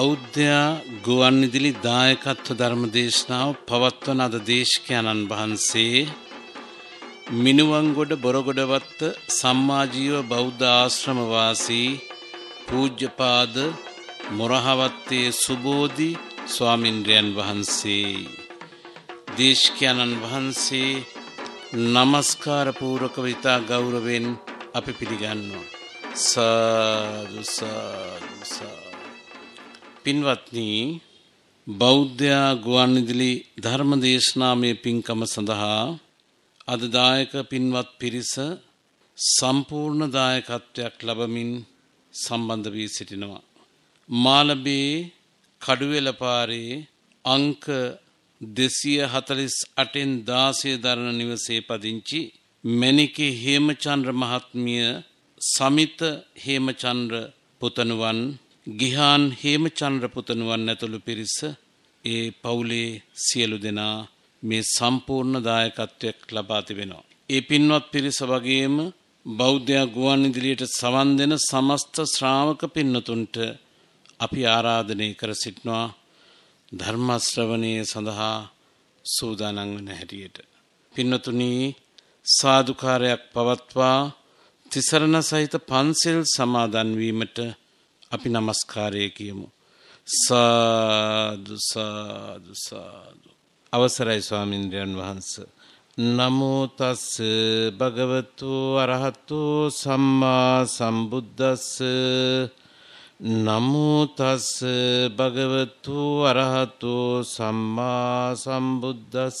බෞද්ධයා ගුවන්විදුලි දායකත්ව ධර්ම දේශනාව පවත්වන අද දේශකයන්න් වහන්සේ මිනුවන්ගොඩ බොරගොඩවත්ත සම්මාජීව බෞද්ධ ආශ්‍රම වාසී පූජ්‍යපාද මොරහවත්තේ සුබෝධි ස්වාමින්ද්‍රයන් වහන්සේ දේශකයන්න් වහන්සේ নমස්කාර පූරක විතා ගෞරවෙන් අපි පිළිගන්නවා සාදු සාදු සාදු පින්වත්නි බෞද්ධයා ගුවන්විදුලි ධර්ම දේශනාමය පින්කම සඳහා අද දායක පින්වත් පිරිස සම්පූර්ණ දායකත්වයක් ලබමින් සම්බන්ධ වී සිටිනවා. මාලබේ කඩුවෙලපාරේ අංක දෙසිය හතලිස් අටෙන් දාසය දරණ නිවසේ පදිංචි මැනිකේ හේමචන්ද්‍ර මහත්මිය සමිත හේමචන්ද්‍ර පුතනුවන් ගිහාන් හේමචන්ද්‍ර පුතණුවන් ඇතුළු පිරිස ඒ පවුලේ සියලු දෙනා මේ සම්පූර්ණ දායකත්වයක් ලබා තිබෙනවා. ඒ පින්වත් පිරිස වගේම බෞද්ධයා ගුවන් ඉදිරියට සවන් දෙන සමස්ත ශ්‍රාවක පින්නතුන්ට අපි ආරාධනය කර සිටනවා ධර්ම ශ්‍රවණයේ සඳහා සූදානම් වන හැටියට. පින්නතුනි සාදුකාරයක් පවත්වා තිසරණ සහිත පන්සිල් සමාදන් වීමට අපි নমස්කාරය කියමු. සාදු සාදු සාදු. අවසරයි ස්වාමින්ද්‍රයන් වහන්සේ. නමෝ තස් භගවතු අරහතු සම්මා සම්බුද්දස්ස නමෝ තස් භගවතු අරහතු සම්මා සම්බුද්දස්ස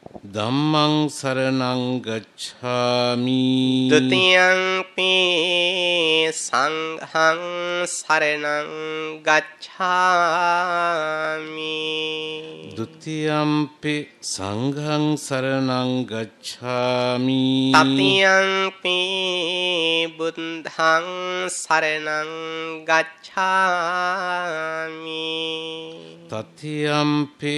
ධම්මං සරණං ගච්ඡාමි ဒ ුතියන්ති සංඝං සරණං ගච්ඡාමි ဒ ුතියම්පි සංඝං සරණං ගච්ඡාමි တ තියන්ති බුද්ධං සරණං ගච්ඡාමි တ තියම්පි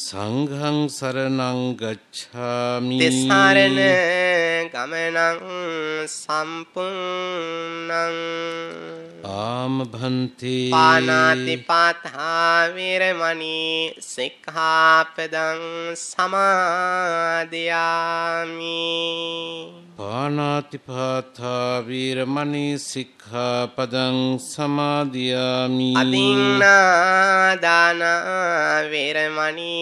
සංඝං සරණං ගච්ඡාමි තිසරණ ගමනං සම්පූර්ණං ආම භන්ති පානාති පාතා විරමණී සික්ඛාපදං සමාදියාමි පානාති පාතා විරමණී සික්ඛාපදං සමාදියාමි අදින්නා දාන විරමණී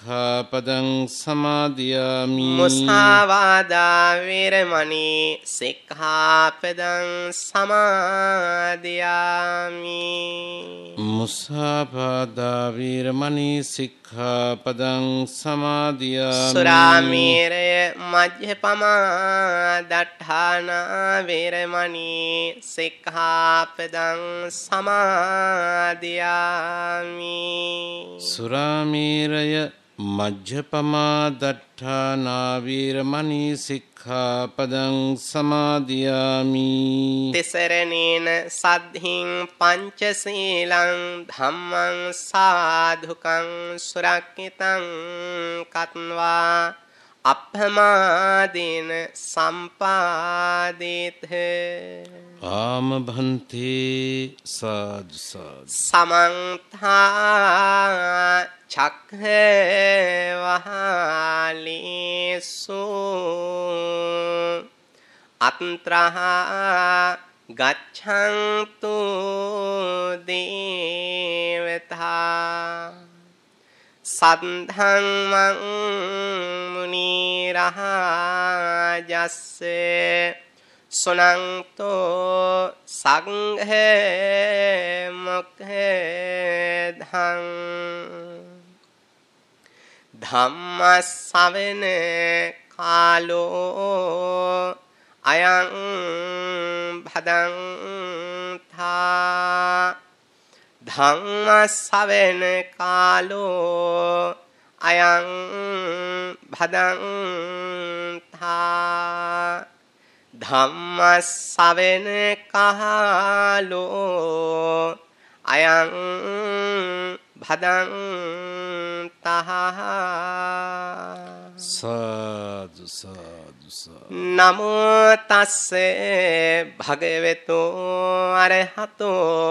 සික්ඛාපදං සමාදියාමි මුසාවාදා විරමණී සික්ඛාපදං සමාදියාමි මුසාවාදා විරමණී සික්ඛාපදං සමාදියාමි සුරාමීරය මජ්ජපමා දඨානා විරමණී සික්ඛාපදං සමාදියාමි සුරාමීරය මජ්ජපමා දට්ඨානා වීරමණී සික්ඛාපදං සමාදියාමි තෙසරණේන සද්ධින් පංචශීලං ධම්මං සාධුකං සුරක්කිතං කත්වා අපමාදේන සම්පාදේත ආම භන්ති සාදු සාදු සමන්තා චක්ඛවහාලේසු අත්‍රා ගච්ඡන්තු දේවතා සද්ධං මං මුනි රහජස්ස සුනන්තෝ සංඝ මොක්ඛදං ධම්මස්සවෙන කාලෝ අයං භදං තා ධම්මස්සවෙන කාලෝ අයං භදන්තා ධම්මස්සවෙන කාලෝ අයං භදන්තා සාදු සාදු නමෝ තස්සේ භගවතු අරහතෝ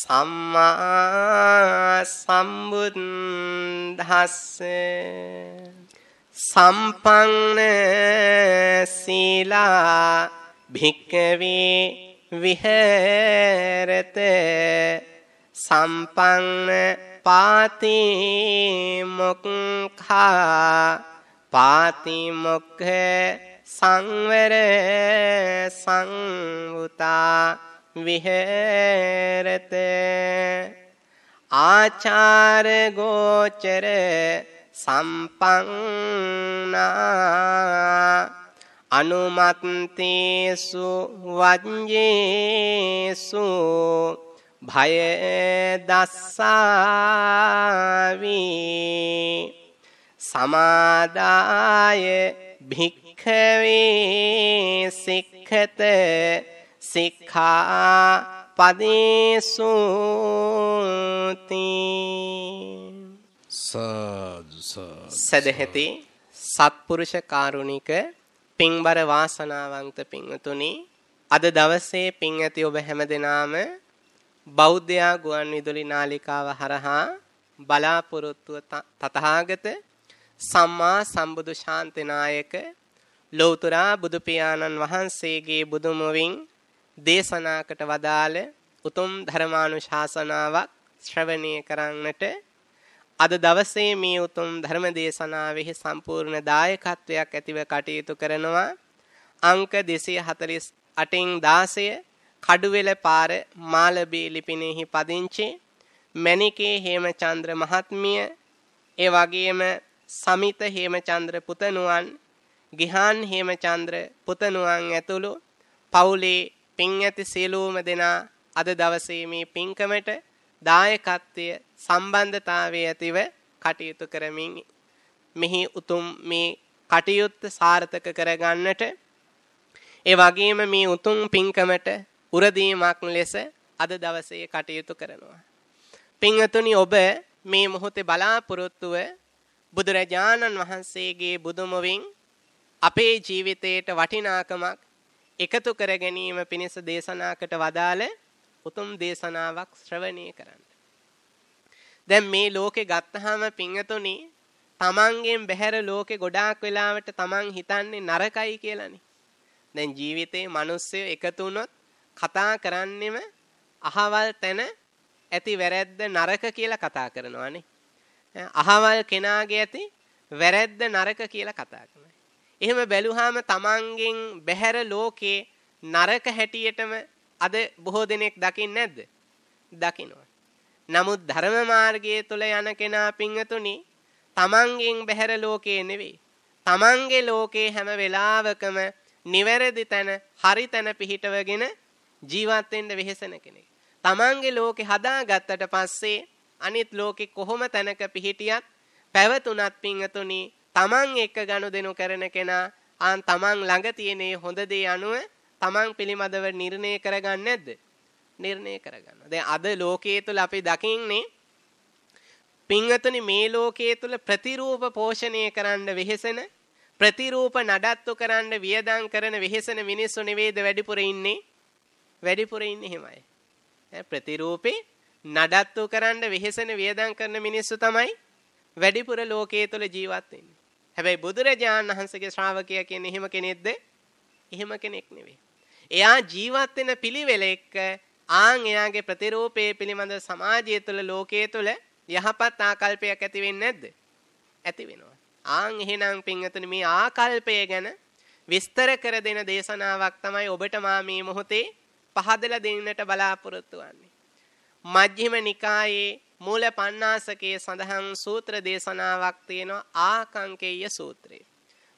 සම්මා සම්බුද්දස්සේ සම්පන්න සීලා භික්කවේ විහෙරත සම්පන්න පාති මොක්ඛා පාති මොක්ඛ සංවර සංවුතා විහෙරත ආචාර ගෝචර සම්පන්නා අනුමත්තේසු වඤ්ජේසු භය දස්සාවි සමාදාය භික්ඛවේ සික්ඛත සික්ඛා පදේසුති සදහෙති සත්පුරුෂ කාරුණික පින්බර වාසනාවන්ත පින්තුනි අද දවසේ පින් ඇති ඔබ හැමදෙනාම බෞද්ධයා ගුවන් විදුලි නාලිකාව හරහා බලාපොරොත්තුව තතහාගත සම්මා සම්බුදු ශාන්තිනායක ලෞතර බුදු පියාණන් වහන්සේගේ බුදුමුවින් දේශනාකට වදාළ උතුම් ධර්මානුශාසනාවක් ශ්‍රවණය කරන්නට අද දවසේ මේ උතුම් ධර්ම දේශනාවෙහි සම්පූර්ණ දායකත්වයක් ඇතිව කටයුතු කරනවා අංක 248න් 16 කඩුවෙල පාර මාළබී ලිපිනයෙහි පදිංචි මණිකේ හේමචන්ද්‍ර මහත්මිය ඒ වගේම සමිත හේමචන්ද්‍ර පුතණුවන් ගිහාන් හේමචන්ද්‍ර පුතණුවන් ඇතුළු පවුලේ පින් ඇති සියලුම දෙනා අද දවසේ මේ පින්කමට දායකත්වය සම්බන්ධතාවයේ ඇතිව කටයුතු කරමින් මෙහි උතුම් මේ කටයුත්ත සාර්ථක කරගන්නට ඒ වගේම මේ උතුම් පින්කමට උරදීමක් ලෙස අද දවසේ කටයුතු කරනවා. පින්වතුනි ඔබ මේ මොහොතේ බලාපොරොත්තුව බුදුරජාණන් වහන්සේගේ බුදුමුවින් අපේ ජීවිතයට වටිනාකමක් එකතු කර ගැනීම පිණිස දේශනාකට වදාළ උතුම් දේශනාවක් ශ්‍රවණය කරන්න. දැන් මේ ලෝකේ ගත්තාම පිංගතුනි තමන්ගෙන් බැහැර ලෝකේ ගොඩාක් වෙලාවට තමන් හිතන්නේ නරකයි කියලානේ. දැන් ජීවිතේ මිනිස්සු එකතු වුණොත් කතා කරන්නෙම අහවල් තැන ඇති වැරැද්ද නරක කියලා කතා කරනවානේ. අහවල් කෙනාගේ ඇති වැරැද්ද නරක කියලා කතා කරනවා. එහෙම බැලුවාම තමන්ගෙන් බැහැර ලෝකේ නරක හැටියටම අද බොහෝ දෙනෙක් දකින්නේ නැද්ද? දකිනවා. නමුත් ධර්ම මාර්ගයේ තුල යන කෙනා පිංගතුනි තමන්ගෙන් බැහැර ලෝකේ නෙවෙයි. තමන්ගේ ලෝකේ හැම වෙලාවකම නිවැරදි තැන, හරි තැන පිහිටවගෙන ජීවත් වෙන්න වෙහෙසන කෙනෙක්. තමන්ගේ ලෝකේ හදාගත්තට පස්සේ අනිත් ලෝකේ කොහොම තැනක පිහිටියත් පැවතුණත් පිංගතුනි තමන් එක්ක ගනුදෙනු කරන කෙනා ආන් තමන් ළඟ තියෙන හොඳ දේ අනුව තමන් පිළිමදව නිර්ණය කරගන්නේ නැද්ද? නිර්ණය කරගන්නවා. දැන් අද ලෝකයේ තුල අපි දකින්නේ පින්වතුනි මේ ලෝකයේ තුල ප්‍රතිරූප පෝෂණය කරන්න වෙහෙසෙන ප්‍රතිරූප නඩත්තු කරන්න වියදම් කරන වෙහෙසෙන මිනිස්සු නෙවෙයිද වැඩිපුර ඉන්නේ? වැඩිපුර ඉන්නේ එහෙමයි. ප්‍රතිරූපේ නඩත්තු කරන්න වෙහෙසෙන වියදම් කරන මිනිස්සු තමයි වැඩිපුර ලෝකයේ තුල ජීවත් වෙන්නේ. හැබැයි බුදුරජාණන් වහන්සේගේ ශ්‍රාවකයා කියන්නේ එහෙම කෙනෙක්ද? එහෙම කෙනෙක් නෙවෙයි. එයා ජීවත් වෙන පිළිවෙල එක්ක ආන් එයාගේ ප්‍රතිරූපයේ පිළිබඳ සමාජය තුළ ලෝකයේ තුළ යහපත් ආකල්පයක් ඇති වෙන්නේ නැද්ද? ඇති වෙනවා. ආන් එහෙනම් පින්වතුනි මේ ආකල්පය ගැන විස්තර කර දෙන දේශනාවක් තමයි ඔබට මා මේ මොහොතේ පහදලා දෙන්නට බලාපොරොත්තු වෙන්නේ. මජ්ක්‍ධිම නිකායේ මූල පණ්ණාසකයේ සඳහන් සූත්‍ර දේශනාවක් තියෙනවා ආකංකේය සූත්‍රය.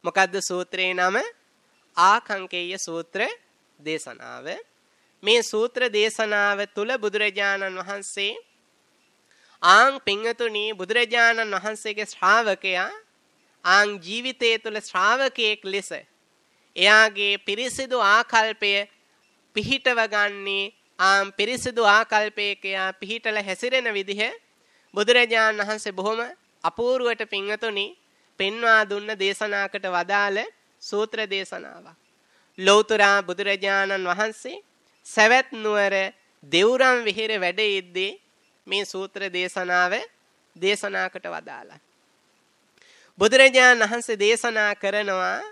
මොකද්ද සූත්‍රේ නම? ආකංකේය සූත්‍ර දේශනාව. මේ සූත්‍ර දේශනාව තුල බුදුරජාණන් වහන්සේ ආං පිංගතුණි බුදුරජාණන් වහන්සේගේ ශ්‍රාවකයා ආං ජීවිතයේ තුල ශ්‍රාවකයෙක් ලෙස එයාගේ පිරිසිදු ආකල්පය පිහිටව ගන්නේ ආම් පිරිසිදු ආකල්පයක යා පිහිටල හැසිරෙන විදිහ බුදුරජාණන් වහන්සේ බොහොම අපූර්වට පිංගතුනි පෙන්වා දුන්න දේශනාකට වදාළ සූත්‍ර දේශනාවක්. ලෞතරා බුදුරජාණන් වහන්සේ සවැත් නුවර දෙවුරම් විහෙර වැඩෙද්දී මේ සූත්‍ර දේශනාව දේශනාකට වදාලා. බුදුරජාණන් වහන්සේ දේශනා කරනවා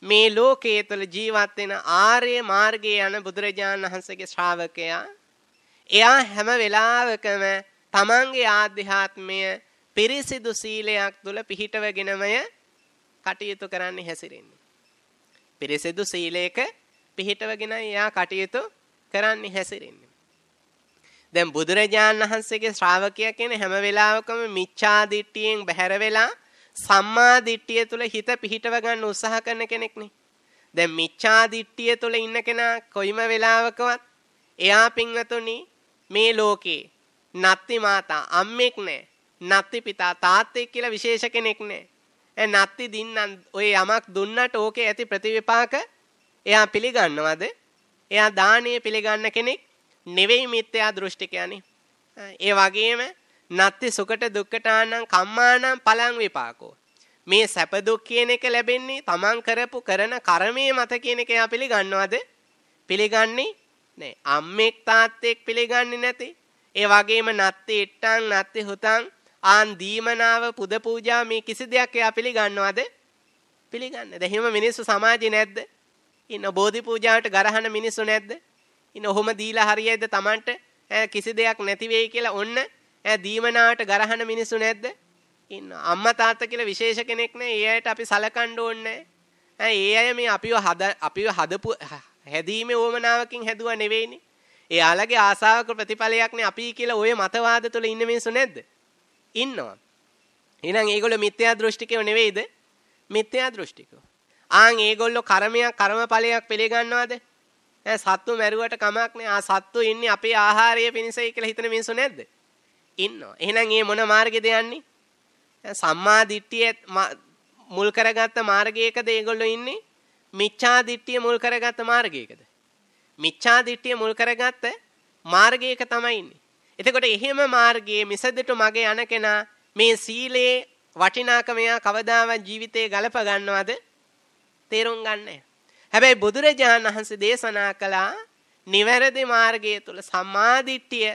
මේ ලෝකයේ තුල ජීවත් වෙන ආර්ය මාර්ගයේ යන බුදුරජාණන් වහන්සේගේ ශ්‍රාවකයා එයා හැම වෙලාවකම තමන්ගේ ආධ්‍යාත්මය පිරිසිදු සීලයක් තුල පිහිටවගෙනමය කටයුතු කරන්න හැසිරෙන්නේ. පිරිසිදු සීලයක පිහිටවගෙන එයා කටයුතු කරන්න හැසිරෙන්නේ. දැන් බුදුරජාණන් වහන්සේගේ ශ්‍රාවකයා කියන හැම වෙලාවකම මිච්ඡා දිට්ඨියෙන් බැහැර වෙලා සම්මා දිට්ඨිය තුල හිත පිහිටව ගන්න උත්සාහ කරන කෙනෙක්නේ. දැන් මිච්ඡා දිට්ඨිය තුල ඉන්න කෙනා කොයිම වෙලාවකවත් එයා පින්වතුනි මේ ලෝකේ නත්ති මාතා අම්මෙක් නෑ. නත්ති පිතා තාත්තෙක් කියලා විශේෂ කෙනෙක් නෑ. ඒ නත්ති දින්නන් ඔය යමක් දුන්නට ඕකේ ඇති ප්‍රතිවිපාක එයා පිළිගන්නවද? එයා දානීය පිළිගන්න කෙනෙක් නෙවෙයි මිත්‍යා දෘෂ්ටිකයනේ. ඒ වගේම නත්ති සුකට දුක්කටානම් කම්මානම් පලං විපාකෝ. මේ සැප දුක් කියන එක ලැබෙන්නේ තමන් කරපු කරන කර්මයේ මත කියන එක එයා පිළිගන්නවද? පිළිගන්නේ නෑ. අම්මෙක් තාත්තෙක් පිළිගන්නේ නැති. ඒ වගේම නත්ති ඉට්ටන් නත්ති හුතන් ආන් දීමනාව පුද පූජා මේ කිසි දෙයක් එයා පිළිගන්නවද? පිළිගන්නේ. දැන් මිනිස්සු සමාජේ නැද්ද? ඉන්න බෝධි පූජාවට ගරහන මිනිස්සු නැද්ද? ඉන්න ඔහොම දීලා හරියයිද Tamanට? කිසි දෙයක් නැති වෙයි කියලා ඔන්න ඈ දීමනාට ගරහන මිනිස්සු නැද්ද? ඉන්නවා. අම්මා තාත්තා කියලා විශේෂ කෙනෙක් නැහැ. ඒ අයට අපි සලකන්න ඕනේ නැහැ. ඒ අය මේ අපිව හද අපිව හදපු හැදීමේ ඕමනාවකින් හැදුවා නෙවෙයිනේ. එයාලගේ ආසාවක ප්‍රතිඵලයක්නේ අපි කියලා ওই මතවාද තුළ ඉන්න මිනිස්සු නැද්ද? ඉන්නවා. එහෙනම් ඒගොල්ලෝ මිත්‍යා දෘෂ්ටිකයෝ නෙවෙයිද? මිත්‍යා දෘෂ්ටිකයෝ. ආන් ඒගොල්ලෝ කර්මයක් කර්මඵලයක් පිළිගන්නවද? ඈ සත්තු මැරුවට කමක් නෑ. ආ සත්තු ඉන්නේ අපේ ආහාරය පිණිසයි කියලා හිතන මිනිස්සු නැද්ද? ඉන්නවා. එහෙනම් මේ මොන මාර්ගෙද යන්නේ? සම්මා දිට්ඨිය මුල් කරගත්ත මාර්ගයකද ඒගොල්ලෝ ඉන්නේ? මිච්ඡා දිට්ඨිය මුල් කරගත්ත මාර්ගයකද? මිච්ඡා දිට්ඨිය මුල් කරගත්ත මාර්ගයක තමයි ඉන්නේ. එතකොට එහෙම මාර්ගයේ මිසදිට මගේ යන කෙනා මේ සීලේ වටිනාකමයා කවදාවත් ජීවිතේ ගලප ගන්නවද? තේරුම් ගන්නෑ. හැබැයි බුදුරජාණන් වහන්සේ දේශනා කළා නිවැරදි මාර්ගය තුල සම්මාදිට්ඨිය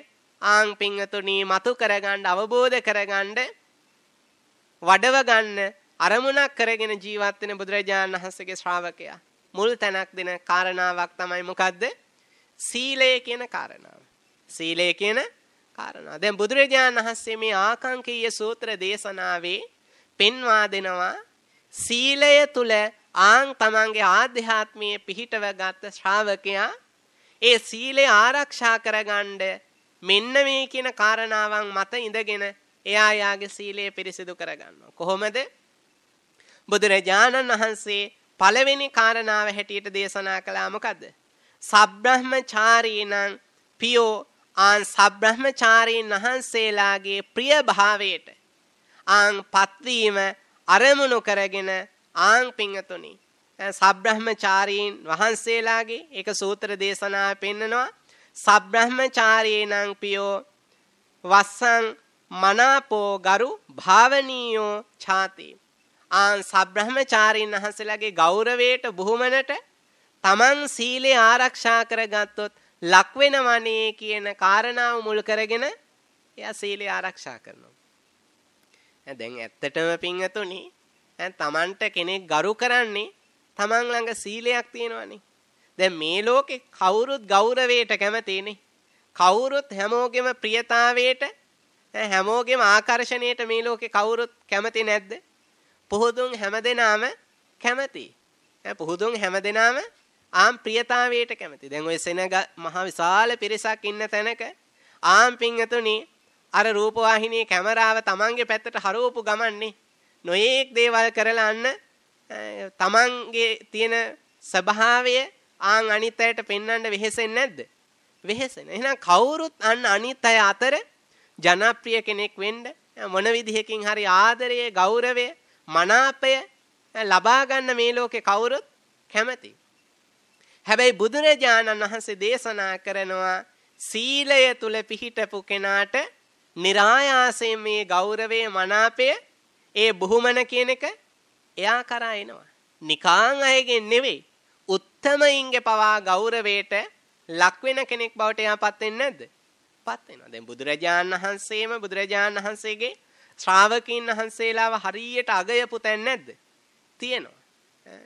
ආන් පිංගතුණී මතු කරගන්න අවබෝධ කරගන්න වඩව ගන්න අරමුණක් කරගෙන ජීවත් වෙන බුදුරජාණන් වහන්සේගේ ශ්‍රාවකයා මුල් තැනක් දෙන කාරණාවක් තමයි මොකද්ද සීලය කියන කාරණාව සීලය කියන කාරණාව දැන් බුදුරජාණන් වහන්සේ මේ ආකාංකීය සූත්‍ර දේශනාවේ පෙන්වා දෙනවා සීලය තුල ආන් තමන්ගේ ආධ්‍යාත්මයේ පිහිටවගත් ශ්‍රාවකයා ඒ සීලය ආරක්ෂා කරගන්න මෙන්න මේ කියන කාරණාවන් මත ඉඳගෙන එයා යාගේ සීලය පිරිසිදු කරගන්නවා. කොහොමද? බුදුරජාණන් වහන්සේ පළවෙනි කාරණාව හැටියට දේශනා කළා මොකද්ද? සබ්‍රහ්මචාරීණං පියෝ ආන් සබ්‍රහ්මචාරීන් වහන්සේලාගේ ප්‍රිය භාවයට ආන් පත්වීම අරමුණු කරගෙන ආන් පිංගතුනි සබ්‍රහ්මචාරීන් වහන්සේලාගේ ඒක සූත්‍ර දේශනාවේ පෙන්නනවා සබ්‍රහ්මචාරේනං පියෝ වස්සං මනාපෝ ගරු භාවනීයෝ ඡාති ආන් සබ්‍රහ්මචාරීන් වහන්සේලාගේ ගෞරවයට බුහුමනට තමන් සීලේ ආරක්ෂා කරගත්තොත් ලක් වෙනවනේ කියන කාරණාව මුල් කරගෙන එයා සීලය ආරක්ෂා කරනවා. දැන් ඇත්තටම පින්වතුනි, තමන්ට කෙනෙක් ගරු කරන්නේ තමන් ළඟ සීලයක් තියෙනවනේ. දැන් මේ ලෝකේ කවුරුත් ගෞරවයට කැමතිනේ. කවුරුත් හැමෝගෙම ප්‍රියතාවයට හැමෝගෙම ආකර්ෂණයට මේ ලෝකේ කවුරුත් කැමති නැද්ද? පොහොදුන් හැමදෙනාම කැමති. පොහොදුන් හැමදෙනාම ආම් ප්‍රියතාවයට කැමති. දැන් ওই සෙනග මහ විශාල පිරිසක් ඉන්න තැනක ආම් පිංගතුනි අර රූපවාහිනී කැමරාව තමන්ගේ පැත්තට හරවපු ගමන්නේ නොයේක් දේවල් කරලා අන්න තමන්ගේ තියෙන ස්වභාවය ආන් අනිත් අයට පෙන්වන්න වෙහෙසෙන්නේ නැද්ද? වෙහෙසෙන. එහෙනම් කවුරුත් අන්න අනිත් අය අතර ජනප්‍රිය කෙනෙක් වෙන්න මොන විදිහකින් හරි ආදරය, ගෞරවය, මනාපය ලබා ගන්න මේ ලෝකේ කවුරුත් කැමති. හැබැයි බුදුරජාණන් වහන්සේ දේශනා කරනවා සීලය තුල පිහිටපු කෙනාට નિરાයාසයෙන් මේ ගෞරවයේ මනාපය ඒ බුහුමන කියන එක එයා කරා එනවා. නිකාං අයගෙන් නෙවෙයි. උත්තමයින්ගේ පවා ගෞරවයට ලක් වෙන කෙනෙක් බවට යාපත් වෙන්නේ නැද්ද? පත් වෙනවා. දැන් බුදුරජාණන් වහන්සේම බුදුරජාණන් වහන්සේගේ ශ්‍රාවකීන් වහන්සේලාව හරියට අගයපු තැන් නැද්ද? තියෙනවා.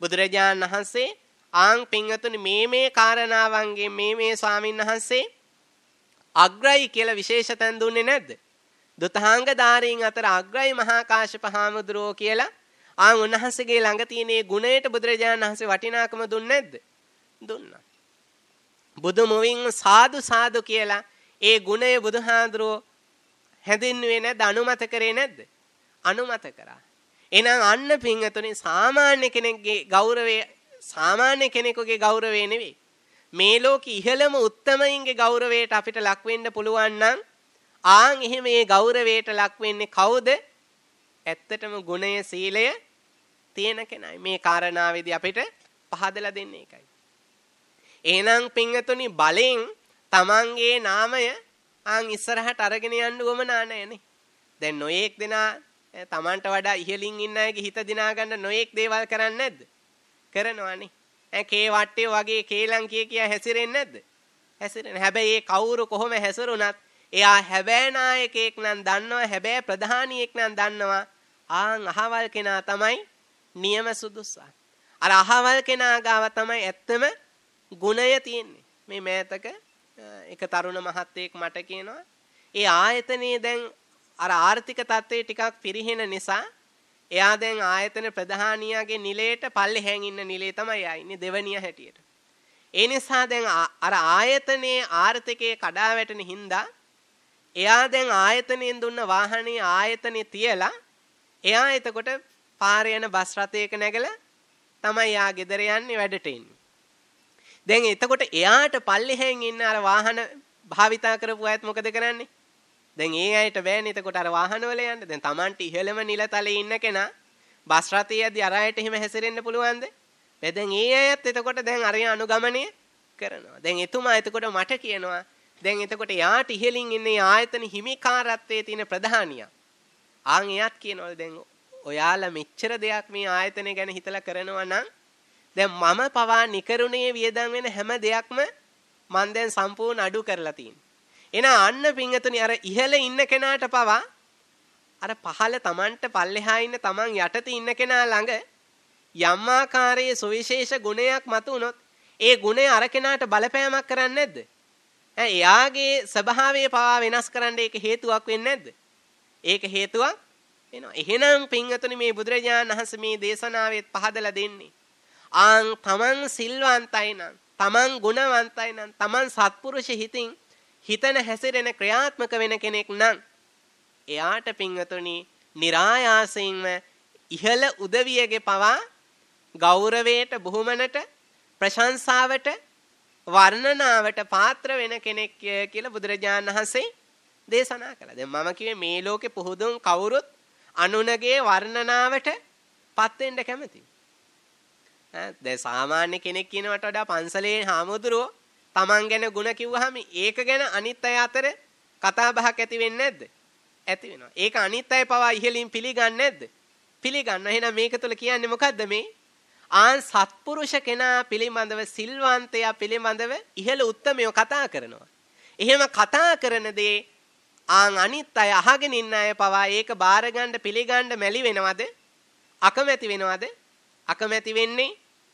බුදුරජාණන් වහන්සේ ආන් පින්වතුනි මේ මේ காரணාවන්ගේ මේ මේ ස්වාමීන් වහන්සේ අග්‍රයි කියලා විශේෂ තැන් දුන්නේ නැද්ද? දුතහාංග ධාරීන් අතර අග්‍රයි මහා කාශ්‍යප හාමුදුරුවෝ කියලා ආන් උන්වහන්සේගේ ළඟ තියෙන මේ ගුණයට බුදුරජාණන් වහන්සේ වටිනාකම දුන්නේ නැද්ද? දුන්නා. බුදු මොවින් සාදු සාදු කියලා ඒ ගුණය බුදුහාඳුරෝ හැඳින්නුවේ නැද්ද? අනුමත කරේ නැද්ද? අනුමත කරා. එහෙනම් අන්න පින්වතුනි සාමාන්‍ය කෙනෙක්ගේ ගෞරවය සාමාන්‍ය කෙනෙකුගේ ගෞරවය නෙවෙයි. මේ ලෝකේ ඉහළම උත්තමයින්ගේ ගෞරවයට අපිට ලක් වෙන්න පුළුවන් නම් ආන් එහෙම මේ ගෞරවයට ලක් වෙන්නේ කවුද? ඇත්තටම ගුණය සීලය තියෙන කෙනයි මේ කාරණාවේදී අපිට පහදලා දෙන්නේ ඒකයි. එහෙනම් පින්වතුනි බලෙන් තමන්ගේ නාමය ආන් ඉස්සරහට අරගෙන යන්න ගොමනා නැනේ. දැන් නොයේක් දෙනා තමන්ට වඩා ඉහළින් ඉන්න අයගේ හිත දිනා ගන්න නොයේක් දේවල් කරන්නේ නැද්ද? කරනවානේ. කේ වට්ටේ වගේ කේලම් කිය කිය හැසිරෙන්නේ නැද්ද? හැසිරෙන. හැබැයි ඒ කවුරු කොහොම හැසිරුණත් එයා හැබෑ නායකයෙක් නම් දන්නවා හැබෑ ප්‍රධානියෙක් නම් දන්නවා ආන් අහවල් කෙනා තමයි නියම සුදුසා. අර අහවල් කෙනා ගාව තමයි ඇත්තම ගුණය තියෙන්නේ. මේ මෑතක එක තරුණ මහත්තයෙක් මට කියනවා ඒ ආයතනයේ දැන් අර ආර්ථික තත්ත්වය ටිකක් පිරිහෙන නිසා එයා දැන් ආයතන ප්‍රධානියාගේ නිලයට පල්ලෙහැන් ඉන්න නිලේ තමයි ආයින්නේ දෙවණිය හැටියට. ඒ නිසා දැන් අර ආයතනයේ ආර්ථිකයේ කඩා වැටෙන හින්දා එයා දැන් ආයතනයෙන් දුන්න වාහනේ ආයතනේ තියලා එයා එතකොට පාරේ යන බස් රථයක නැගලා තමයි යා ගෙදර යන්නේ වැඩට එන්නේ. දැන් එතකොට එයාට පල්ලෙහෙන් ඉන්න අර වාහන භාවිතා කරපු අයත් මොකද කරන්නේ? දැන් ඒ අයට බෑනේ එතකොට අර වාහනවල යන්න. දැන් Tamanට ඉහළම නිලතලේ ඉන්න කෙනා බස් රථයේදී අර අයට එහෙම හැසිරෙන්න පුළුවන්ද? දැන් ඒ අයත් එතකොට දැන් අරය අනුගමනය කරනවා. දැන් එතුමා එතකොට මට කියනවා දැන් එතකොට යාට ඉහලින් ඉන්නේ ආයතන හිමිකාරත්වයේ තියෙන ප්‍රධානියා. ආන් එයාත් කියනවලු දැන් ඔයාලා මෙච්චර දෙයක් මේ ආයතනය ගැන හිතලා කරනවා නම් දැන් මම පවා නිකරුණේ වියදම් වෙන හැම දෙයක්ම මම දැන් සම්පූර්ණ අඩු කරලා තියෙනවා. එහෙනම් අන්න පිංගතුනි අර ඉහළ ඉන්න කෙනාට පවා අර පහළ Tamanට පල්ලෙහා ඉන්න Taman යටත ඉන්න කෙනා ළඟ යම් ආකාරයේ සුවිශේෂ ගුණයක් මතුනොත් ඒ ගුණය අර කෙනාට බලපෑමක් කරන්නේ නැද්ද? එයාගේ ස්වභාවය පවා වෙනස් කරන්න ඒක හේතුවක් වෙන්නේ නැද්ද? ඒක හේතුවක් වෙනවා. එහෙනම් පින්වතුනි මේ බුදුරජාණන් වහන්සේ මේ දේශනාවෙත් පහදලා දෙන්නේ. ආන් තමන් සිල්වන්තයි නම්, තමන් ගුණවන්තයි නම්, තමන් සත්පුරුෂ හිතින් හිතන හැසිරෙන ක්‍රියාත්මක වෙන කෙනෙක් නම් එයාට පින්වතුනි નિરાයාසයෙන්ම ඉහළ උදවියගේ පවා ගෞරවයට බුහුමනට ප්‍රශංසාවට වර්ණනාවට පාත්‍ර වෙන කෙනෙක් කියලා බුදුරජාණන් වහන්සේ දේශනා කළා. දැන් මම කිව්වේ මේ ලෝකේ පුහුදුන් කවුරුත් අනුනගේ වර්ණනාවට පත් වෙන්න කැමති. දැන් සාමාන්‍ය කෙනෙක් කියනවට වඩා පන්සලේ හාමුදුරුවෝ Taman ගැන ಗುಣ කිව්වහම ඒක ගැන අනිත් අය අතර කතා බහක් ඇති වෙන්නේ නැද්ද? ඇති වෙනවා. ඒක අනිත් අය පවා ඉහලින් පිළිගන්නේ නැද්ද? පිළිගන්නවා. එහෙනම් මේක තුල කියන්නේ මොකද්ද මේ? ආන් සත්පුරුෂ කෙනා පිළිබඳව සිල්වන්තයා පිළිබඳව ඉහළ උත්තමයෝ කතා කරනවා. එහෙම කතා කරන දේ ආන් අනිත් අය අහගෙන ඉන්න අය පවා ඒක බාරගන්න පිළිගන්න මැලි වෙනවද? අකමැති වෙනවද? අකමැති වෙන්නේ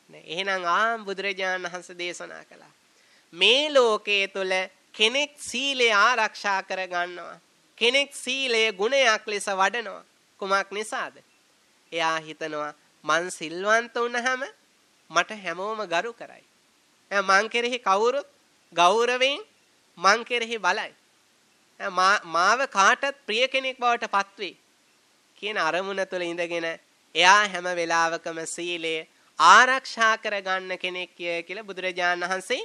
නැහැ. එහෙනම් ආම් බුදුරජාණන් වහන්සේ දේශනා කළා. මේ ලෝකයේ තුල කෙනෙක් සීලය ආරක්ෂා කරගන්නවා. කෙනෙක් සීලය ගුණයක් ලෙස වඩනවා. කුමක් නිසාද? එයා හිතනවා මං සිල්වන්ත වුණාම මට හැමෝම ගරු කරයි. මං කෙරෙහි කවුරුත් ගෞරවයෙන් මං කෙරෙහි බලයි. මාව කාටත් ප්‍රිය කෙනෙක් බවට පත්වේ කියන අරමුණ තුළ ඉඳගෙන එයා හැම වෙලාවකම සීලය ආරක්ෂා කරගන්න කෙනෙක් කියලා බුදුරජාණන් වහන්සේ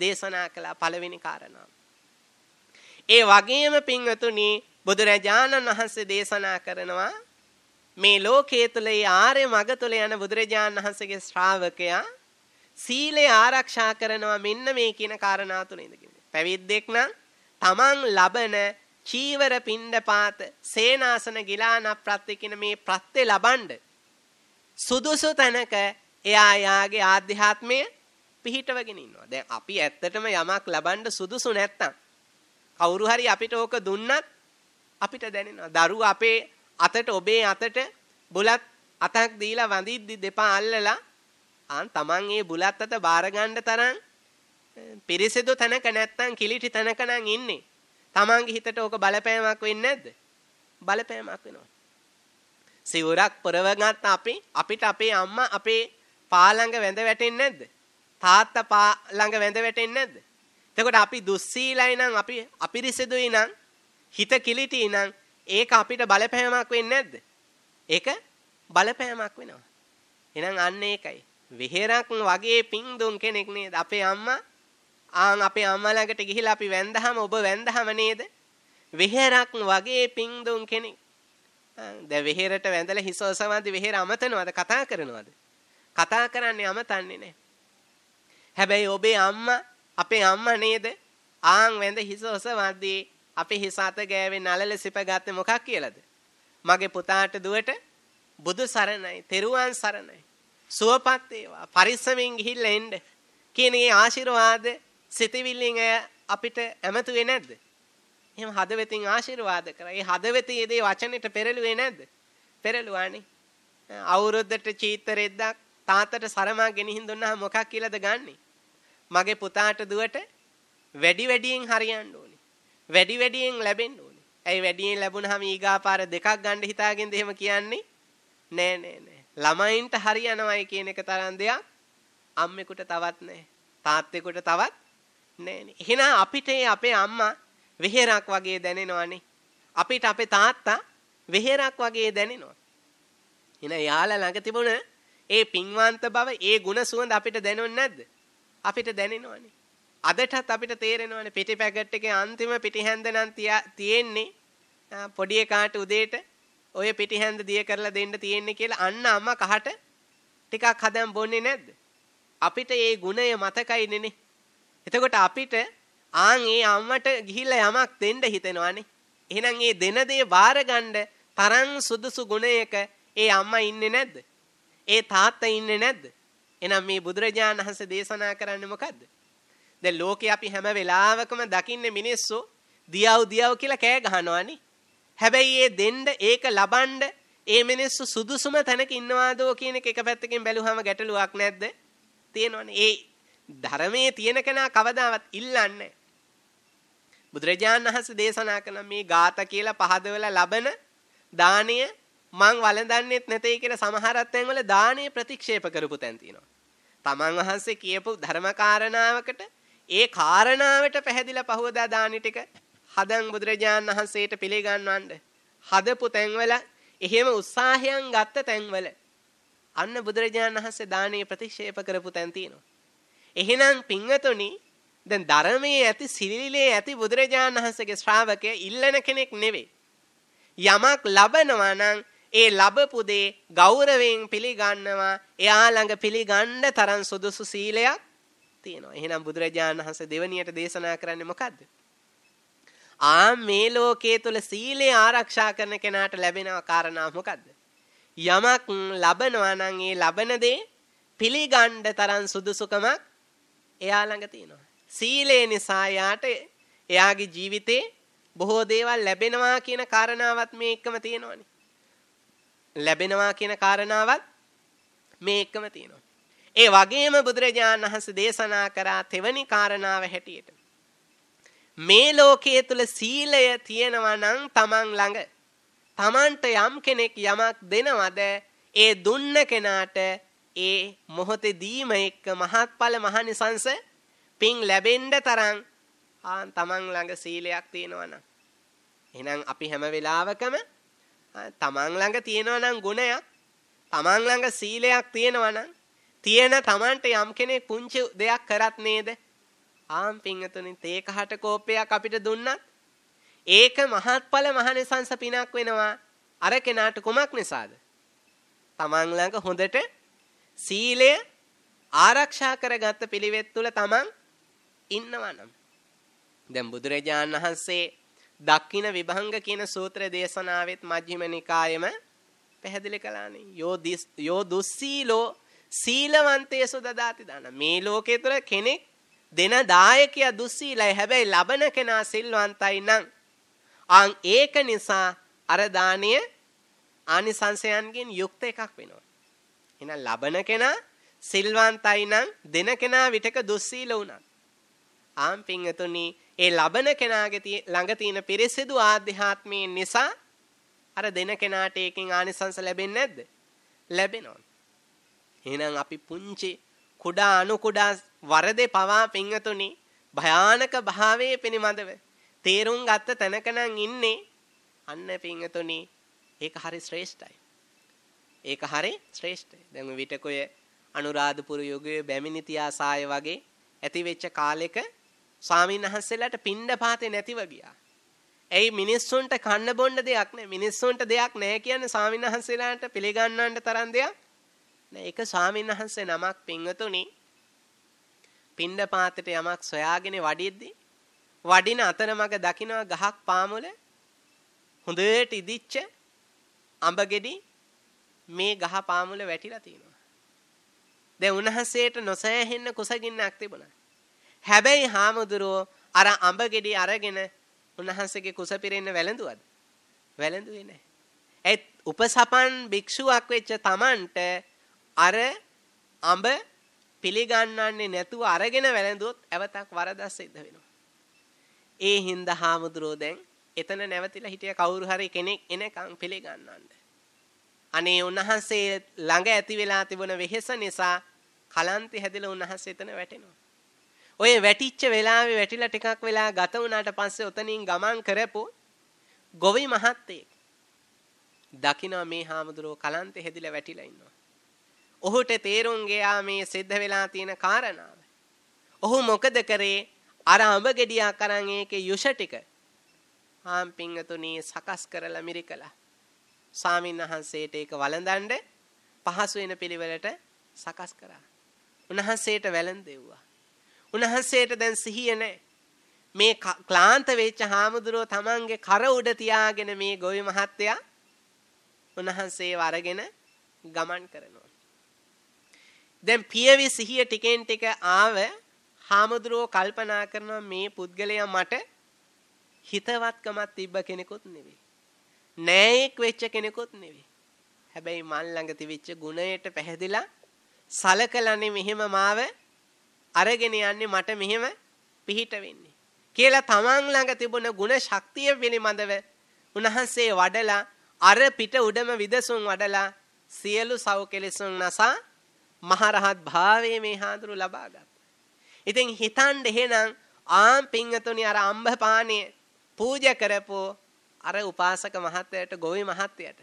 දේශනා කළ පළවෙනි කාරණාව. ඒ වගේම පින්වතුනි බුදුරජාණන් වහන්සේ දේශනා කරනවා මේ ලෝකයේ තුල ආර්ය මඟ තුල යන බුදුරජාණන් වහන්සේගේ ශ්‍රාවකයා සීලය ආරක්ෂා කරනවා මෙන්න මේ කියන කාරණා තුන ඉඳගෙන. පැවිද්දෙක් නම් තමන් ලබන චීවර පිණ්ඩපාත සේනාසන ගිලාන ප්‍රත්‍යකින මේ ප්‍රත්‍ය ලබනද සුදුසු තැනක එයා යාගේ ආධ්‍යාත්මය පිහිටවගෙන ඉන්නවා. දැන් අපි ඇත්තටම යමක් ලබන්න සුදුසු නැත්තම් කවුරු හරි අපිට ඕක දුන්නත් අපිට දැනෙනවා. දරුවා අපේ අතට ඔබේ අතට බුලත් අතක් දීලා වඳිද්දි දෙපා අල්ලලා ආන් Taman ඒ බුලත් අත බාර ගන්න තරම් පිරිසිදු තැනක නැත්තම් කිලිටි තැනක නම් ඉන්නේ. තමන්ගේ හිතට ඕක බලපෑමක් වෙන්නේ නැද්ද? බලපෑමක් වෙනවා. සිවුරක් පොරවගත් අපි අපිට අපේ අම්මා අපේ පා ළඟ වැඳ වැටෙන්නේ නැද්ද? තාත්තා පා ළඟ වැඳ වැටෙන්නේ නැද්ද? එතකොට අපි දුස්සීලයි නම් අපි අපිරිසිදුයි නම් හිත කිලිටි නම් ඒක අපිට බලපෑමක් වෙන්නේ නැද්ද? ඒක බලපෑමක් වෙනවා. එහෙනම් අන්න ඒකයි. විහෙරක් වගේ පිං දුන් කෙනෙක් නේද? අපේ අම්මා ආන් අපේ අම්මා ළඟට ගිහිලා අපි වැන්දහම ඔබ වැන්දහම නේද? වෙහෙරක් වගේ පිංදුම් කෙනෙක්. දැන් වෙහෙරට වැඳලා හිස ඔසවන්දි වෙහෙර අමතනවද කතා කරනවද? කතා කරන්නේ අමතන්නේ නැහැ. හැබැයි ඔබේ අම්මා අපේ අම්මා නේද? ආන් වැඳ හිස ඔසවන්දි අපි හිස අත ගෑවේ නලල සිප ගත්තේ මොකක් කියලාද? මගේ පුතාට දුවට බුදු සරණයි, තෙරුවන් සරණයි. සුවපත් වේවා. පරිස්සමෙන් ගිහිල්ලා එන්න. කියන ඒ ආශිර්වාද සිතවිල්ලෙන් අපිට ඇමතුවේ නැද්ද? එහෙම හදවතින් ආශිර්වාද කරා. ඒ හදවතේ දේ වචනෙට පෙරළුවේ නැද්ද? පෙරළුවානේ. අවුරුද්දට චීතරෙද්දක් තාත්තට සරමා ගෙනිහින් දුන්නා මොකක් කියලාද ගන්නෙ? මගේ පුතාට දුවට වැඩි වැඩියෙන් හරියන්න ඕනේ. වැඩි වැඩියෙන් ලැබෙන්න ඕනේ. ඇයි වැඩියෙන් ලැබුණාම ඊගාපාර දෙකක් ගන්න හිතාගෙනද එහෙම කියන්නේ? නෑ නෑ නෑ. ළමයින්ට හරියනවයි කියන එක තරම් දෙයක් අම්මෙකුට තවත් නෑ. තාත්තෙකුට තවත් නෑනේ. එහෙනම් අපිට අපේ අම්මා වෙහෙරක් වගේ දැනෙනවනේ. අපිට අපේ තාත්තා වෙහෙරක් වගේ දැනෙනවා. එහෙනම් යාලා ළඟ තිබුණ ඒ පින්වන්ත බව, ඒ ಗುಣ සුවඳ අපිට දැනෙන්නේ නැද්ද? අපිට දැනෙනවනේ. අදටත් අපිට තේරෙනවනේ පිටි පැකට් එකේ අන්තිම පිටි හැන්ද නම් තියෙන්නේ පොඩි එකාට උදේට ඔය පිටි හැන්ද දිය කරලා දෙන්න තියෙන්නේ කියලා අන්න අම්මා කහට ටිකක් හදන් බොන්නේ නැද්ද? අපිට ඒ ගුණය මතකයිනේ නේ. එතකොට අපිට ආන් ඒ අම්මට ගිහිල්ලා යමක් දෙන්න හිතෙනවානේ. එහෙනම් ඒ දෙන දේ වාරගන්න තරම් සුදුසු ගුණයක ඒ අම්මා ඉන්නේ නැද්ද? ඒ තාත්තා ඉන්නේ නැද්ද? එහෙනම් මේ බුදුරජාණන් වහන්සේ දේශනා කරන්නේ මොකද්ද? දැන් ලෝකේ අපි හැම වෙලාවකම දකින්නේ මිනිස්සු දියව් දියව් කියලා කෑ ගහනවානේ. හැබැයි ඒ දෙන්න ඒක ලබන්න ඒ මිනිස්සු සුදුසුම තැනක ඉන්නවාදෝ කියන එක එක පැත්තකින් බැලුවම ගැටලුවක් නැද්ද? තියෙනවනේ. ඒ ධර්මයේ තියෙන කෙනා කවදාවත් ඉල්ලන්නේ බුදුරජාණන් වහන්සේ දේශනා කරන මේ ગાත කියලා පහදවලා ලබන දාණය මං වළඳන්නේත් නැtei කියලා සමහරත් තැන්වල දාණය ප්‍රතික්ෂේප කරපු තැන් තියෙනවා. තමන් වහන්සේ කියපු ධර්මකාරණාවකට ඒ කාරණාවට පැහැදිලා පහවදා දාණි ටික හදන් බුදුරජාණන් වහන්සේට පිළිගන්වන්න හදපු තැන්වල එහෙම උත්සාහයන් ගත්ත තැන්වල අන්න බුදුරජාණන් වහන්සේ දාණය ප්‍රතික්ෂේප කරපු තැන් තියෙනවා. එහෙනම් පින්වතුනි දැන් ධර්මයේ ඇති සිරිලේ ඇති බුදුරජාණන් වහන්සේගේ ශ්‍රාවකය ඉල්ලන කෙනෙක් නෙවෙයි. යමක් ලබනවා නම් ඒ ලැබපු දේ ගෞරවයෙන් පිළිගන්නවා. එයා ළඟ පිළිගන්න තරම් සුදුසු සීලයක් තියෙනවා. එහෙනම් බුදුරජාණන් වහන්සේ දෙවණියට දේශනා කරන්නේ මොකද්ද? ආ මේ ලෝකයේ තුල සීලය ආරක්ෂා කරන කෙනාට ලැබෙනා කාරණා මොකද්ද? යමක් ලබනවා නම් ඒ ලබන දේ පිළිගන්න තරම් සුදුසුකමක් එයා ළඟ තියෙනවා. සීලය නිසා යාට එයාගේ ජීවිතේ බොහෝ දේවල් ලැබෙනවා කියන කාරණාවත් මේ එකම තියෙනවනේ. ලැබෙනවා කියන කාරණාවත් මේ එකම තියෙනවා. ඒ වගේම බුදුරජාණන් වහන්සේ දේශනා කරා තෙවැනි කාරණාව හැටියට. මේ ලෝකයේ තුල සීලය තියෙනවා නම් Taman ළඟ Tamanට යම් කෙනෙක් යමක් දෙනවද ඒ දුන්න කෙනාට ඒ මොහොතේදීම එක්ක මහත්ඵල මහනිසංස පින් ලැබෙන්න තරම් ආන් තමන් ළඟ සීලයක් තියෙනවනම් එහෙනම් අපි හැම වෙලාවකම තමන් ළඟ තියෙනවනම් ගුණයක් තමන් ළඟ සීලයක් තියෙනවනම් තියෙන තමන්ට යම් කෙනෙක් පුංචි දෙයක් කරත් නේද ආම් පින්තුනි තේකහට කෝපයක් අපිට දුන්නත් ඒක මහත්ඵල මහනිසංස පිනක් වෙනවා අර කෙනාට කුමක් නිසාද තමන් ළඟ හොඳට සීලය ආරක්ෂා කරගත් පිළිවෙත් තුල තමන් ඉන්නවනම් දැන් බුදුරජාණන් වහන්සේ දක්ෂින විභංග කියන සූත්‍ර දේශනාවෙත් මජ්ක්‍ධිම නිකායෙම පැහැදිලි කළානේ යෝ දිස් යෝ දුස්සීලෝ සීලවන්තේසු දදාති දාන මේ ලෝකයේ තුල කෙනෙක් දෙන දායකයා දුස්සීලයි හැබැයි ලබන කෙනා සිල්වන්තයි නම් ආන් ඒක නිසා අර දාණය ආනිසංශයන්ගෙන් යුක්ත එකක් වෙනවා එහෙනම් ලබන කෙනා සිල්වන්තයි නම් දෙන කෙනා විටක දුස්සීල වුණා. ආම් පිංගතුනි ඒ ලබන කෙනාගේ ළඟ තියෙන පිරිසිදු ආධ්‍යාත්මයේ නිසා අර දෙන කෙනාට ඒකෙන් ආනිසංස ලැබෙන්නේ නැද්ද? ලැබෙනවා. එහෙනම් අපි පුංචි කුඩා අනු කුඩා වරදේ පවා පිංගතුනි භයානක භාවයේ පිනිමදව තේරුම් ගත්ත තැනක නම් ඉන්නේ අන්න පිංගතුනි ඒක හරි ශ්‍රේෂ්ඨයි. ඒක හරි ශ්‍රේෂ්ඨයි. දැන් විටකය අනුරාධපුර යුගයේ බැමිණි තියාසාය වගේ ඇති වෙච්ච කාලෙක ස්වාමින්වහන්සේලාට පින්ඩ පාතේ නැතිව ගියා. ඇයි මිනිස්සුන්ට කන්න බොන්න දෙයක් නැහැ. මිනිස්සුන්ට දෙයක් නැහැ කියන්නේ ස්වාමින්වහන්සේලාට පිළිගන්නන්න තරම් දෙයක් නැහැ. ඒක ස්වාමින්වහන්සේ නමක් පින්වතුනි පින්ඩ පාතේට යමක් සොයාගෙන වඩිද්දී වඩින අතරමඟ දකින්න ගහක් පාමුල හොඳට ඉදිච්ච අඹ ගෙඩි මේ ගහ පාමුල වැටිලා තියෙනවා. දැන් උන්වහන්සේට නොසෑහෙන්න කුසගින්නක් තිබුණා. හැබැයි හාමුදුරුවෝ අර අඹ ගෙඩි අරගෙන උන්වහන්සේගේ කුස පිරෙන්න වැළඳුවද? වැළඳුවේ නැහැ. ඒ උපසපන් භික්ෂුවක් වෙච්ච Tamanට අර අඹ පිළිගන්නන්නේ නැතුව අරගෙන වැළඳුවොත් ඇවතක් වරදක් සිද්ධ වෙනවා. ඒ හින්දා හාමුදුරුවෝ දැන් එතන නැවතිලා හිටිය කවුරු හරි කෙනෙක් එනකන් පිළිගන්නන්නේ. අනේ උන්වහන්සේ ළඟ ඇති වෙලා තිබුණ වෙහෙස නිසා කලන්ති හැදිලා උන්වහන්සේ එතන වැටෙනවා. ඔය වැටිච්ච වෙලාවේ වැටිලා ටිකක් වෙලා ගත වුණාට පස්සේ උතනින් ගමන් කරපු ගොවි මහත්තයෙක් දකිනවා මේ හාමුදුරුව කලන්ති හැදිලා වැටිලා ඉන්නවා. ඔහුට තේරුම් ගියා මේ සිද්ධ වෙලා තියෙන කාරණාව. ඔහු මොකද කරේ? අර අඹ ගෙඩියක් අරන් ඒකේ යුෂ ටික ආම් පිංගතුණී සකස් කරලා මිරිකලා ස්වාමීන් වහන්සේට ඒක වළඳන්ඩ පහසු වෙන පිළිවෙලට සකස් කරා. උන්වහන්සේට වැළඳෙව්වා. උන්වහන්සේට දැන් සිහිය නැහැ. මේ ක්ලාන්ත වෙච්ච හාමුදුරුව තමන්ගේ කර උඩ තියාගෙන මේ ගොවි මහත්තයා උන්වහන්සේව අරගෙන ගමන් කරනවා. දැන් පියවි සිහිය ටිකෙන් ටික ආව හාමුදුරුව කල්පනා කරනවා මේ පුද්ගලයා මට හිතවත්කමක් තිබ්බ කෙනෙකුත් නෙවෙයි. නෑයෙක් වෙච්ච කෙනෙකුත් නෙවෙයි. හැබැයි මන් ළඟ තිබිච්ච ගුණයට පැහැදිලා සලකලානේ මෙහෙම මාව අරගෙන යන්නේ මට මෙහෙම පිහිට වෙන්නේ කියලා තමන් ළඟ තිබුණ ගුණ ශක්තිය පිළිබඳව උන්වහන්සේ වඩලා අර පිට උඩම විදසුන් වඩලා සියලු සව් කෙලෙසුන් නසා මහරහත් භාවයේ මේ හාඳුරු ලබා ගත්තා. ඉතින් හිතන්න එහෙනම් ආම් පිංගතුනි අර අම්බපාණිය පූජා කරපෝ අර උපාසක මහත්තයාට ගොවි මහත්තයාට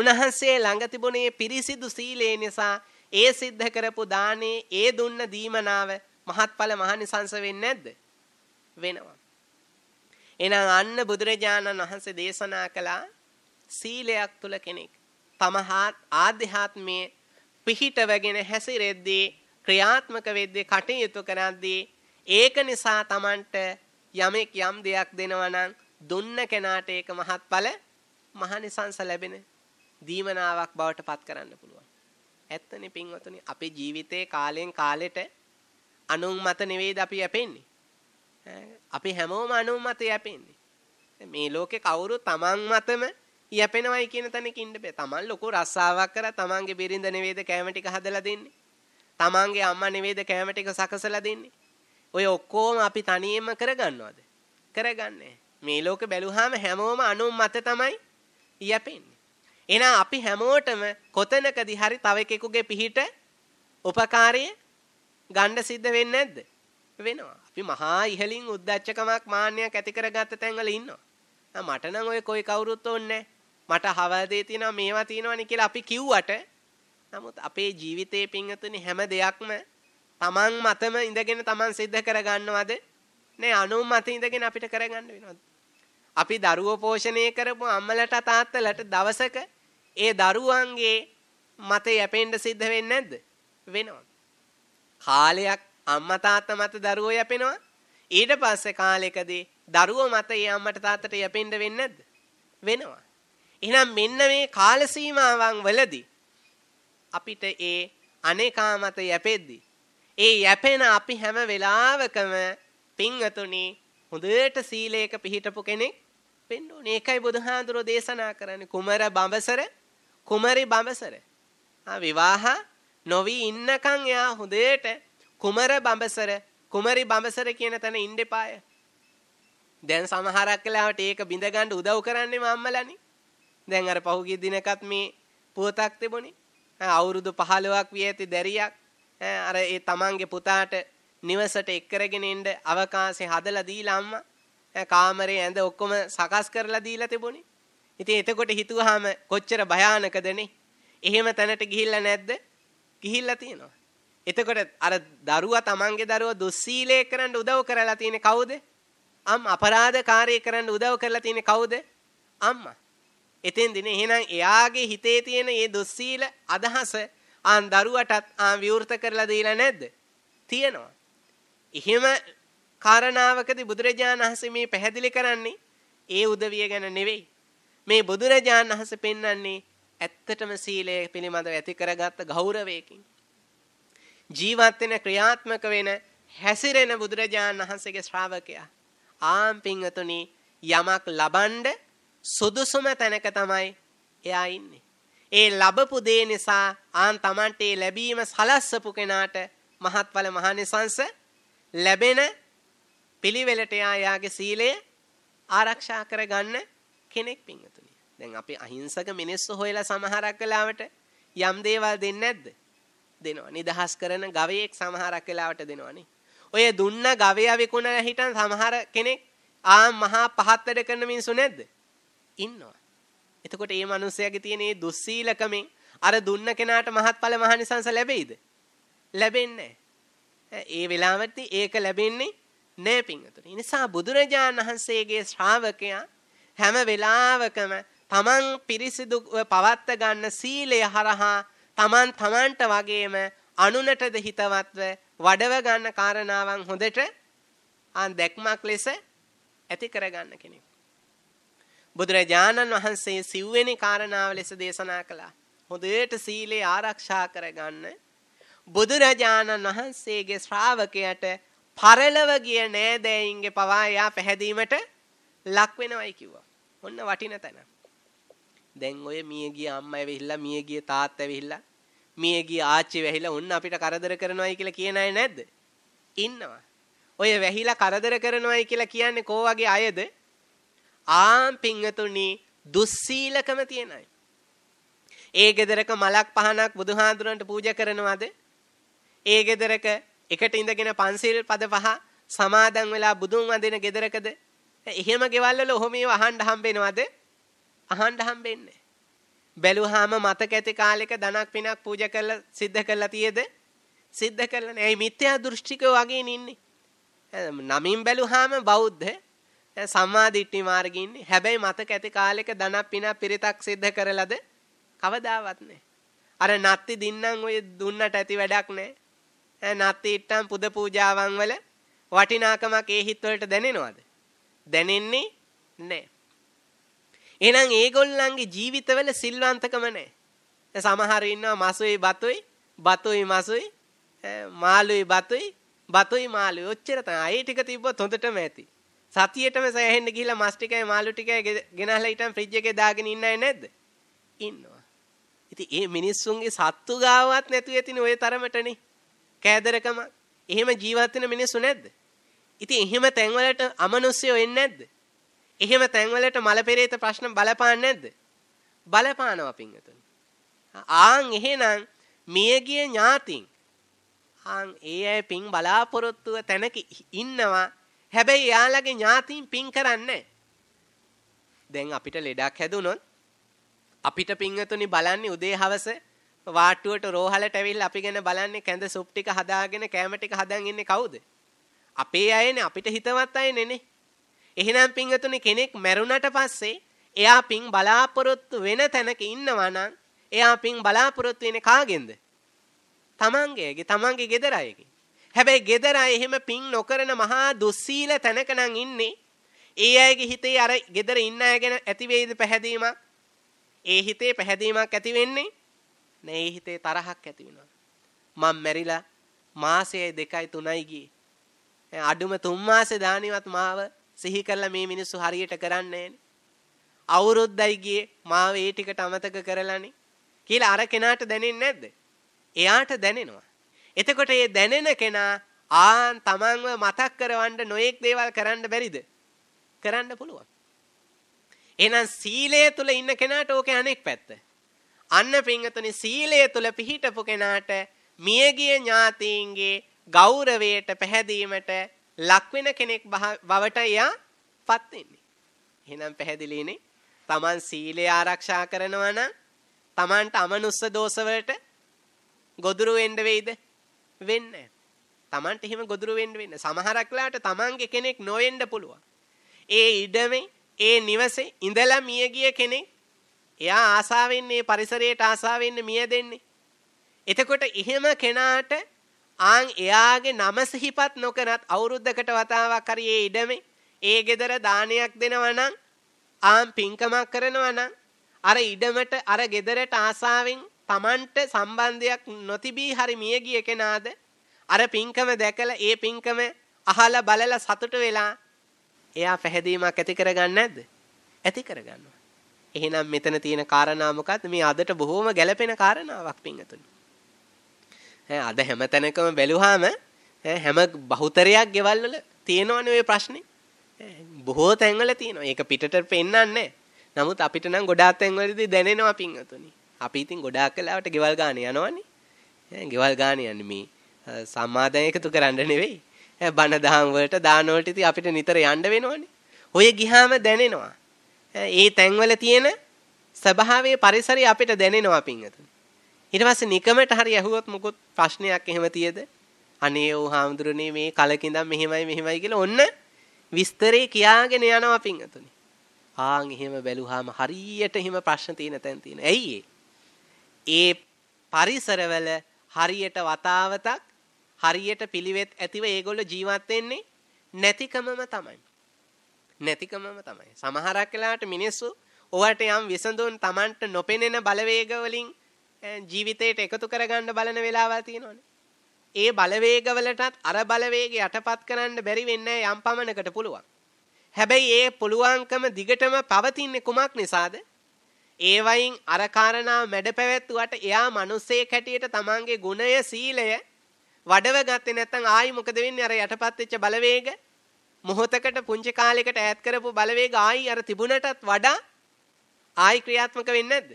උන්වහන්සේ ළඟ තිබුණේ පිරිසිදු සීලේ නිසා ඒ සිද්ධ කරපු දානේ ඒ දුන්න දීමනාව මහත්ඵල මහනිසංස වෙන්නේ නැද්ද වෙනවා එහෙනම් අන්න බුදුරජාණන් වහන්සේ දේශනා කළා සීලයක් තුල කෙනෙක් තම ආධ්‍යාත්මයේ පිහිටවගෙන හැසිරෙද්දී ක්‍රියාත්මක වෙද්දී කටයුතු කරද්දී ඒක නිසා Tamanට යමෙක් යම් දෙයක් දෙනවා නම් දුන්න කෙනාට ඒක මහත්ඵල මහනිසංස ලැබෙන දීමනාවක් බවට පත් කරන්න පුළුවන්. ඇත්තනේ පින්වතුනි අපේ ජීවිතේ කාලෙන් කාලෙට අනුන් මත නෙවෙයිද අපි යැපෙන්නේ. අපි හැමෝම අනුන් මත යැපෙන්නේ. මේ ලෝකේ කවුරු තමන් මතම යැපෙනවයි කියන තැනක ඉන්න බෑ. තමන් ලොකු රස්සාවක් කරා තමන්ගේ බිරිඳ නෙවෙයිද කැම ටික හදලා දෙන්නේ. තමන්ගේ අම්මා නෙවෙයිද කැම ටික සකසලා දෙන්නේ. ඔය ඔක්කොම අපි තනියෙම කරගන්නවද? කරගන්නේ. මේ ලෝක බැලුවාම හැමෝම අනුන් මත තමයි යැපෙන්නේ. එහෙනම් අපි හැමෝටම කොතනකදී හරි තව එකෙකුගේ පිහිට උපකාරය ගන්න සිද්ධ වෙන්නේ නැද්ද? වෙනවා. අපි මහා ඉහලින් උද්දච්චකමක් මාන්නයක් ඇති කරගත්ත තැන්වල ඉන්නවා. මට නම් ඔය કોઈ කවුරුත් ඕන්නේ මට හවදේ තියෙනවා මේවා තියෙනවානේ කියලා අපි කිව්වට නමුත් අපේ ජීවිතයේ පින්තුනි හැම දෙයක්ම තමන් මතම ඉඳගෙන තමන් සිද්ධ කරගන්නවද? නෑ අනුන් මත ඉඳගෙන අපිට කරගන්න වෙනවා. අපි දරුවෝ පෝෂණය කරපු අම්මලට තාත්තලට දවසක ඒ දරුවන්ගේ මත යැපෙන්න සිද්ධ වෙන්නේ නැද්ද? වෙනවා. කාලයක් අම්මා තාත්තා මත දරුවෝ යැපෙනවා. ඊට පස්සේ කාලෙකදී දරුවෝ මත ඒ අම්මට තාත්තට යැපෙන්න වෙන්නේ නැද්ද? වෙනවා. එහෙනම් මෙන්න මේ කාල සීමාවන් වලදී අපිට ඒ අනේකා මත යැපෙද්දී ඒ යැපෙන අපි හැම වෙලාවකම පින්වතුනි හොඳට සීලයක පිහිටපු කෙනෙක් වෙන්න ඕනේ. ඒකයි බුදුහාඳුරෝ දේශනා කරන්නේ. කුමර බඹසර කුමරි බඹසර. ආ විවාහ නොවි ඉන්නකන් එයා හොඳට කුමර බඹසර කුමරි බඹසර කියන තැන ඉන්න එපාය. දැන් සමහරක් වෙලාවට ඒක බිඳ ගන්න උදව් කරන්නේ මම්මලානේ. දැන් අර පහුගිය දිනකත් මේ පුවතක් තිබුණේ. අවුරුදු 15ක් විය ඇති දැරියක් අර ඒ තමන්ගේ පුතාට නිවසට එක්කරගෙන එන්න අවකාශය හදලා දීලා අම්මා කාමරේ ඇඳ ඔක්කොම සකස් කරලා දීලා තිබුණේ. ඉතින් එතකොට හිතුවාම කොච්චර භයානකදනේ. එහෙම තැනට ගිහිල්ලා නැද්ද? ගිහිල්ලා තියෙනවා. එතකොට අර දරුවා තමන්ගේ දරුවා දුස්සීලේ කරන්න උදව් කරලා තියෙන්නේ කවුද? අම් අපරාධකාරී කරන්න උදව් කරලා තියෙන්නේ කවුද? අම්මා. එතෙන්දිනේ එහෙනම් එයාගේ හිතේ තියෙන මේ දුස්සීල අදහස ආන් දරුවටත් ආන් විවෘත කරලා දීලා නැද්ද? තියෙනවා. එහෙම කාරණාවකදී බුදුරජාණන් වහන්සේ මේ පැහැදිලි කරන්නේ ඒ උදවිය ගැන නෙවෙයි. මේ බුදුරජාණන් වහන්සේ පෙන්වන්නේ ඇත්තටම සීලය පිළිබඳව ඇති කරගත්ත ගෞරවයකින්. ජීවත් වෙන ක්‍රියාත්මක වෙන හැසිරෙන බුදුරජාණන් වහන්සේගේ ශ්‍රාවකයා. ආම් පිංගතුනි යමක් ලබනද සුදුසුම තැනක තමයි එයා ඉන්නේ. ඒ ලැබපු දේ නිසා ආන් Tamante ලැබීම සලස්සපු කෙනාට මහත්ඵල මහානිසංස ලැබෙන පිළිවෙලට යාගේ සීලය ආරක්ෂා කරගන්න කෙනෙක් පින්වතුනි. දැන් අපි අහිංසක මිනිස්සු හොයලා සමහරක් වෙලාවට යම් දේවල් දෙන්නේ නැද්ද? දෙනවා. නිදහස් කරන ගවයෙක් සමහරක් වෙලාවට දෙනවනේ. ඔය දුන්න ගවයා විකුණන හිටන් සමහර කෙනෙක් ආ මහා පහත් වැඩ කරන මිනිසු නැද්ද? ඉන්නවා. එතකොට මේ මිනිස්යාගේ තියෙන මේ දුස්සීලකමෙන් අර දුන්න කෙනාට මහත්ඵල මහනිසංස ලැබෙයිද? ලැබෙන්නේ නැහැ. ඒ වෙලාවට ඒක ලැබෙන්නේ නෑ පින්වතුනි. නිසා බුදුරජාණන් වහන්සේගේ ශ්‍රාවකයා හැම වෙලාවකම තමන් පිරිසිදු පවත්ත ගන්න සීලය හරහා තමන් තමන්ට වගේම අනුනටද හිතවත්ව වඩව ගන්න කාරණාවන් හොඳට ආන් දැක්මක් ලෙස ඇති කරගන්න කෙනෙක්. බුදුරජාණන් වහන්සේ සිව්වෙනි කාරණාව ලෙස දේශනා කළා. හොඳට සීලය ආරක්ෂා කරගන්න බුදුරජාණන් වහන්සේගේ ශ්‍රාවකයට පරලව ගිය නෑදෑයින්ගේ පවා එයා පැහැදීමට ලක් වෙනවයි කිව්වා. ඔන්න වටින තැන. දැන් ඔය මියගිය අම්මා ඇවිල්ලා මියගිය තාත්තා ඇවිල්ලා මියගිය ආච්චි ඇවිල්ලා ඔන්න අපිට කරදර කරනවයි කියලා කියන අය නැද්ද? ඉන්නවා. ඔය වැහිලා කරදර කරනවයි කියලා කියන්නේ කෝ වගේ අයද? ආම් පිංගතුණි දුස්සීලකම තියන අය. ඒ ගෙදරක මලක් පහනක් බුදුහාඳුරන්ට පූජා කරනවද? ඒ ගෙදරක එකට ඉඳගෙන පන්සිල් පද පහ සමාදන් වෙලා බුදුන් වඳින ගෙදරකද එහෙම ගෙවල් වල ඔහොම ඒව අහන්න හම්බෙනවද අහන්න හම්බෙන්නේ බැලුවාම මතක ඇති කාලෙක ධනක් පිනක් පූජා කරලා සිද්ධ කරලා තියේද සිද්ධ කරලා නෑ මිත්‍යා දෘෂ්ටිකෝ වගේ ඉන්නේ නමින් බැලුවාම බෞද්ධ සම්මා දිට්ඨි මාර්ගේ ඉන්නේ හැබැයි මතක ඇති කාලෙක ධනක් පිනක් පිරිතක් සිද්ධ කරලාද කවදාවත් නෑ අර නැත්ති දින්නම් ඔය දුන්නට ඇති වැඩක් නෑ නත්තිට්ටම් පුද පූජාවන් වල වටිනාකමක් ඒ හිත්වලට දැනෙනවද? දැනෙන්නේ නැහැ. එහෙනම් ඒගොල්ලන්ගේ ජීවිතවල සිල්වන්තකම නැහැ. සමහර ඉන්නවා මසුයි බතුයි, බතුයි මසුයි, මාළුයි බතුයි, බතුයි මාළුයි. ඔච්චර තමයි. ඒ ටික තිබ්බොත් හොඳටම ඇති. සතියේටම සෑහෙන්න ගිහිලා මස් ටිකයි මාළු ටිකයි ගෙනහලා ඊටම ෆ්‍රිජ් එකේ දාගෙන ඉන්නයි නැද්ද? ඉන්නවා. ඉතින් මේ මිනිස්සුන්ගේ සත්තු ගාවත් නැතුව ඇතිනේ ওই තරමටනේ. කෑදරකම එහෙම ජීවත් වෙන මිනිස්සු නැද්ද? ඉතින් එහෙම තැන්වලට අමනුස්සයෝ එන්නේ නැද්ද? එහෙම තැන්වලට මලපෙරේත ප්‍රශ්න බලපාන්නේ නැද්ද? බලපානවා පින්වතුනි. ආන් එහෙනම් මියගිය ඥාතින් ආන් ඒ අය පින් බලාපොරොත්තුව තැනක ඉන්නවා. හැබැයි යාළගේ ඥාතින් පින් කරන්නේ දැන් අපිට ලෙඩක් හැදුනොත් අපිට පින්වතුනි බලන්නේ උදේ හවස වාට්ටුවට රෝහලට ඇවිල්ලා අපි ගැන බලන්නේ කැඳ සුප් ටික හදාගෙන කෑම ටික හදන් ඉන්නේ කවුද? අපේ අයනේ අපිට හිතවත් අයනේ එහෙනම් පින්වතුනි කෙනෙක් මැරුණට පස්සේ එයා පින් බලාපොරොත්තු වෙන තැනක ඉන්නවා නම් එයා පින් බලාපොරොත්තු වෙන්නේ කාගෙන්ද? තමන්ගේගේ තමන්ගේ ගෙදර අයගේ. හැබැයි ගෙදර අය එහෙම පින් නොකරන මහා දුස්සීල තැනක නම් ඉන්නේ. ඒ අයගේ හිතේ අර ගෙදර ඉන්න අය ගැන ඇති වේද පැහැදීමක්? ඒ හිතේ පැහැදීමක් ඇති වෙන්නේ නේ හිතේ තරහක් ඇති වෙනවා. මම මැරිලා මාසය දෙකයි තුනයි ගියේ. අඩුම තුන් මාසේ දානිවත් මාව සිහි කරලා මේ මිනිස්සු හරියට කරන්නේ අවුරුද්දයි ගියේ මාව ඒ ටිකට අමතක කරලානේ කියලා අර කෙනාට දැනෙන්නේ නැද්ද? එයාට දැනෙනවා. එතකොට මේ දැනෙන කෙනා ආන් තමන්ව මතක් කරවන්න නොයෙක් දේවල් කරන්න බැරිද? කරන්න පුළුවන්. එහෙනම් සීලය තුල ඉන්න කෙනාට ඕකේ අනෙක් පැත්ත. අන්න පින්වතුනි සීලය තුල පිහිටපු කෙනාට මියගිය ඥාතීන්ගේ ගෞරවයට පැහැදීමට ලක්වෙන කෙනෙක් බවට එයාපත් වෙන්නේ. එහෙනම් පැහැදිලිනේ. Taman සීලය ආරක්ෂා කරනවා නම් Tamanට අමනුස්ස දෝෂ වලට ගොදුරු වෙන්න වෙයිද? වෙන්නේ තමන්ට එහෙම ගොදුරු වෙන්න වෙන්න සමහරක්ලාට තමන්ගේ කෙනෙක් නොවෙන්න පුළුවන්. ඒ ඉඩමේ ඒ නිවසේ ඉඳලා මිය ගිය කෙනෙක් එයා ආසාවෙන් මේ පරිසරයට ආසාවෙන් මියදෙන්නේ. එතකොට එහෙම කෙනාට ආන් එයාගේ නම සිහිපත් නොකරත් අවුරුද්දකට වතාවක් හරි ඒ ඉඩමේ ඒ gedara දානයක් දෙනවා නම් ආන් පින්කමක් කරනවා නම් අර ඉඩමට අර gedareට ආසාවෙන් Tamanට සම්බන්ධයක් නොතිබී හරි මිය ගිය කෙනාද අර පින්කම දැකලා ඒ පින්කම අහලා බලලා සතුට වෙලා එයා පැහැදීමක් ඇති කරගන්නේ නැද්ද? ඇති කරගන්නවා. එහෙනම් මෙතන තියෙන කාරණා මේ අදට බොහොම ගැළපෙන කාරණාවක් පින්තුනි. අද හැම තැනකම බැලුවාම හැම බහුතරයක් ගෙවල් වල තියෙනවනේ ওই ප්‍රශ්නේ. බොහෝ තැන්වල තියෙනවා. ඒක පිටට පෙන්වන්නේ නමුත් අපිට නම් ගොඩාක් තැන්වලදී දැනෙනවා පින්තුනි. අපි ඉතින් ගොඩාක් කලාවට ගෙවල් ගාන යනවනේ. ගෙවල් ගාන යන්නේ මේ සම්මාදන් එකතු කරන්න නෙවෙයි. බණ දහම් වලට දාන වලට ඉතින් අපිට නිතර යන්න වෙනවනේ. ඔය ගිහාම දැනෙනවා. ඒ තැන්වල තියෙන ස්වභාවයේ පරිසරය අපිට දැනෙනවා පින්වතුනි. ඊට පස්සේ නිකමට හරි ඇහුවොත් මොකොත් ප්‍රශ්නයක් එහෙම තියේද? අනේ ඕ හාමුදුරනේ මේ කලකින්දම් මෙහෙමයි මෙහෙමයි කියලා ඔන්න විස්තරේ කියාගෙන යනවා පින්වතුනි. ආන් එහෙම බැලුවාම හරියට එහෙම ප්‍රශ්න තියෙන තැන් තියෙන. ඇයි ඒ පරිසරවල හරියට වතාවතක් හරියට පිළිවෙත් ඇතිව ඒගොල්ලෝ ජීවත් වෙන්නේ නැතිකමම තමයි. නැතිකමම තමයි. සමහරක් වෙලාවට මිනිස්සු ඔවට යම් විසඳුන් Tamanට නොපෙනෙන බලවේග වලින් ජීවිතයට එකතු කරගන්න බලන වෙලාවල් තියෙනවානේ. ඒ බලවේග වලටත් අර බලවේග යටපත් කරන්න බැරි වෙන්නේ යම් පමණකට පුළුවන්. හැබැයි ඒ පුළුවන්කම දිගටම පවතින්නේ කුමක් නිසාද? ඒ වයින් අර කාරණා මැඩ පැවැත්වුවට එයා මිනිස්සෙක් හැටියට Tamanගේ ගුණය සීලය වඩව ගත්තේ නැත්නම් ආයි මොකද වෙන්නේ අර යටපත් වෙච්ච බලවේග මොහොතකට පුංචි කාලයකට ඈත් කරපු බලවේග ආයි අර තිබුණටත් වඩා ආයි ක්‍රියාත්මක වෙන්නේ නැද්ද?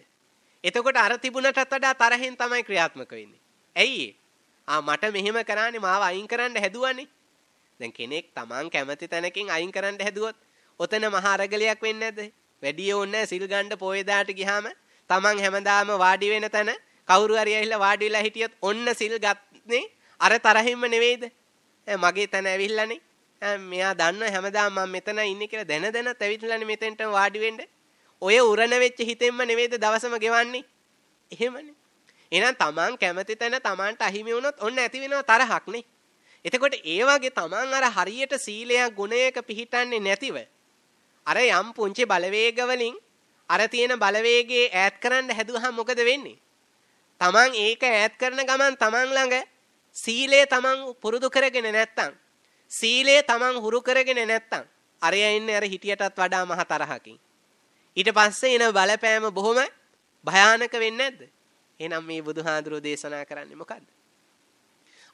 එතකොට අර තිබුණටත් වඩා තරහෙන් තමයි ක්‍රියාත්මක වෙන්නේ. ඇයි ආ මට මෙහෙම කරානේ මාව අයින් කරන්න හැදුවානේ. දැන් කෙනෙක් Taman කැමති තැනකින් අයින් කරන්න හැදුවොත් ඔතන මහා අරගලයක් වෙන්නේ නැද්ද? වැඩි ඕනේ සිල් ගන්න පොයදාට ගියාම Taman හැමදාම වාඩි වෙන තැන කවුරු හරි ඇවිල්ලා වාඩි වෙලා හිටියොත් ඔන්න සිල් ගත්නේ අර තරහින්ම නෙවෙයිද? මගේ තැන ඇවිල්ලානේ මෙයා දන්න හැමදාම මම මෙතන ඉන්නේ කියලා දැන දැනත් ඇවිත්ලානේ මෙතෙන්ටම වාඩි වෙන්න. ඔය උරණ වෙච්ච හිතෙන්ම නෙවෙයිද දවසම ගෙවන්නේ. එහෙමනේ. එහෙනම් තමන් කැමති තැන තමන්ට අහිමි වුණොත් ඔන්න ඇති වෙනව තරහක් නේ. එතකොට ඒ වගේ තමන් අර හරියට සීලයක් ගුණයක පිහිටන්නේ නැතිව අර යම් පුංචි බලවේග වලින් අර තියෙන බලවේගේ ඈඩ් කරන්න හැදුවහම මොකද වෙන්නේ? තමන් ඒක ඈඩ් කරන ගමන් තමන් ළඟ සීලය තමන් පුරුදු කරගෙන නැත්තම් සීලය Taman හුරු කරගෙන නැත්තම් අරය ඉන්නේ අර හිටියටත් වඩා මහ තරහකින්. ඊට පස්සේ එන බලපෑම බොහොම භයානක වෙන්නේ නැද්ද? එහෙනම් මේ බුදුහාඳුරෝ දේශනා කරන්නේ මොකද්ද?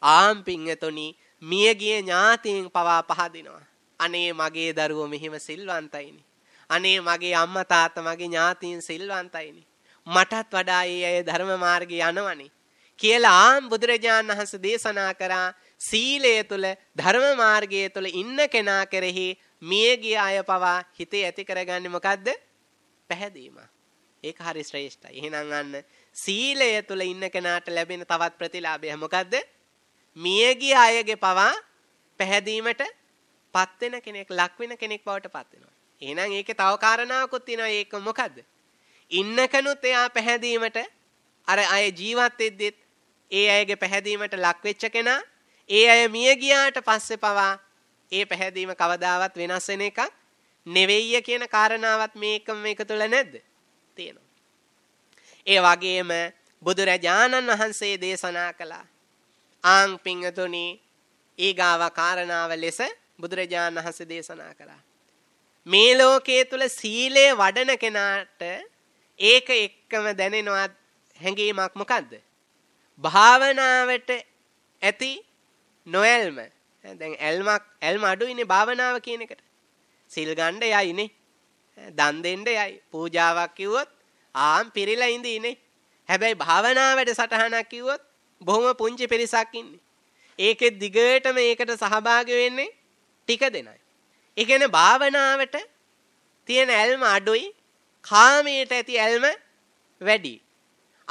ආම් පිංගතොනි මියගිය ඥාතීන් පවා පහදිනවා. අනේ මගේ දරුවෝ මෙහිම සිල්වන්තයිනි. අනේ මගේ අම්මා තාත්තා මගේ ඥාතීන් සිල්වන්තයිනි. මටත් වඩා ඒ අය ධර්ම මාර්ගේ යනවනේ කියලා ආම් බුදුරජාණන් වහන්සේ දේශනා කරා සීලය තුළ ධර්ම මාර්ගය තුළ ඉන්න කෙනා කෙරෙහි මියගිය අය පවා හිතේ ඇති කරගන්නේ මොකද්ද? පැහැදීම. ඒක හරි ශ්‍රේෂ්ඨයි. එහෙනම් අන්න සීලය තුළ ඉන්න කෙනාට ලැබෙන තවත් ප්‍රතිලාභය මොකද්ද? මියගිය අයගේ පවා පැහැදීමට පත් වෙන කෙනෙක්, ලක් වෙන කෙනෙක් බවට පත් වෙනවා. එහෙනම් ඒකේ තව කාරණාවකුත් තියෙනවා. ඒක මොකද්ද? ඉන්නකනුත් එයා පැහැදීමට අර අය ජීවත් වෙද්දිත් ඒ අයගේ පැහැදීමට ලක් වෙච්ච කෙනා ඒ අය මිය ගියාට පස්සේ පවා ඒ පැහැදීම කවදාවත් වෙනස් වෙන එකක් නෙවෙයි කියන කාරණාවත් මේකම එක තුළ නැද්ද? තියෙනවා. ඒ වගේම බුදුරජාණන් වහන්සේ දේශනා කළා. ආං පිංගතුනි ඊගාව කාරණාව ලෙස බුදුරජාණන් වහන්සේ දේශනා කළා. මේ ලෝකයේ තුල සීලය වඩන කෙනාට ඒක එක්කම දැනෙනවා හැඟීමක් මොකද්ද? භාවනාවට ඇති නොඇල්ම දැන් ඇල්මක් ඇල්ම අඩුයිනේ භාවනාව කියන එකට සිල් ගන්න යයිනේ දන් දෙන්න යයි පූජාවක් කිව්වොත් ආම් පිරිලා ඉඳීනේ හැබැයි භාවනාවට සටහනක් කිව්වොත් බොහොම පුංචි පිරිසක් ඉන්නේ ඒකෙ දිගටම ඒකට සහභාගී වෙන්නේ ටික දෙනයි ඒ කියන්නේ භාවනාවට තියෙන ඇල්ම අඩුයි කාමයට ඇති ඇල්ම වැඩි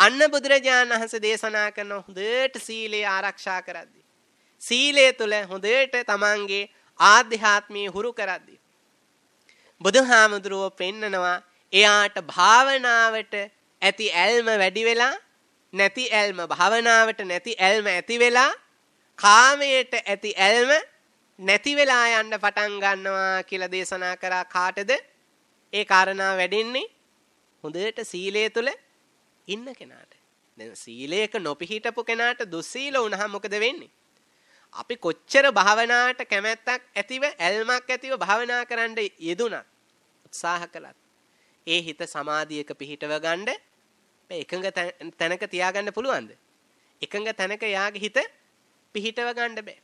අන්න බුදුරජාණන් වහන්සේ දේශනා කරන හොඳට සීලය ආරක්ෂා කරද්දී සීලය තුල හොඳට තමන්ගේ ආධ්‍යාත්මී හුරු කරද්දී බුදුහාමුදුරුව පෙන්නනවා එයාට භාවනාවට ඇති ඇල්ම වැඩි වෙලා නැති ඇල්ම භාවනාවට නැති ඇල්ම ඇති වෙලා කාමයට ඇති ඇල්ම නැති වෙලා යන්න පටන් ගන්නවා කියලා දේශනා කරා කාටද ඒ කාරණා වැඩෙන්නේ හොඳට සීලය තුල ඉන්න කෙනාට දැන් සීලයක නොපිහිටපු කෙනාට දුස්සීල වුණාම මොකද වෙන්නේ අපි කොච්චර භාවනාවට කැමැත්තක් ඇතිව ඇල්මක් ඇතිව භාවනා කරන්න යෙදුණත් උත්සාහ කළත් ඒ හිත සමාධියක පිහිටව ගන්න එකඟ තැනක තියාගන්න පුළුවන්ද? එකඟ තැනක යාගේ හිත පිහිටව ගන්න බෑ.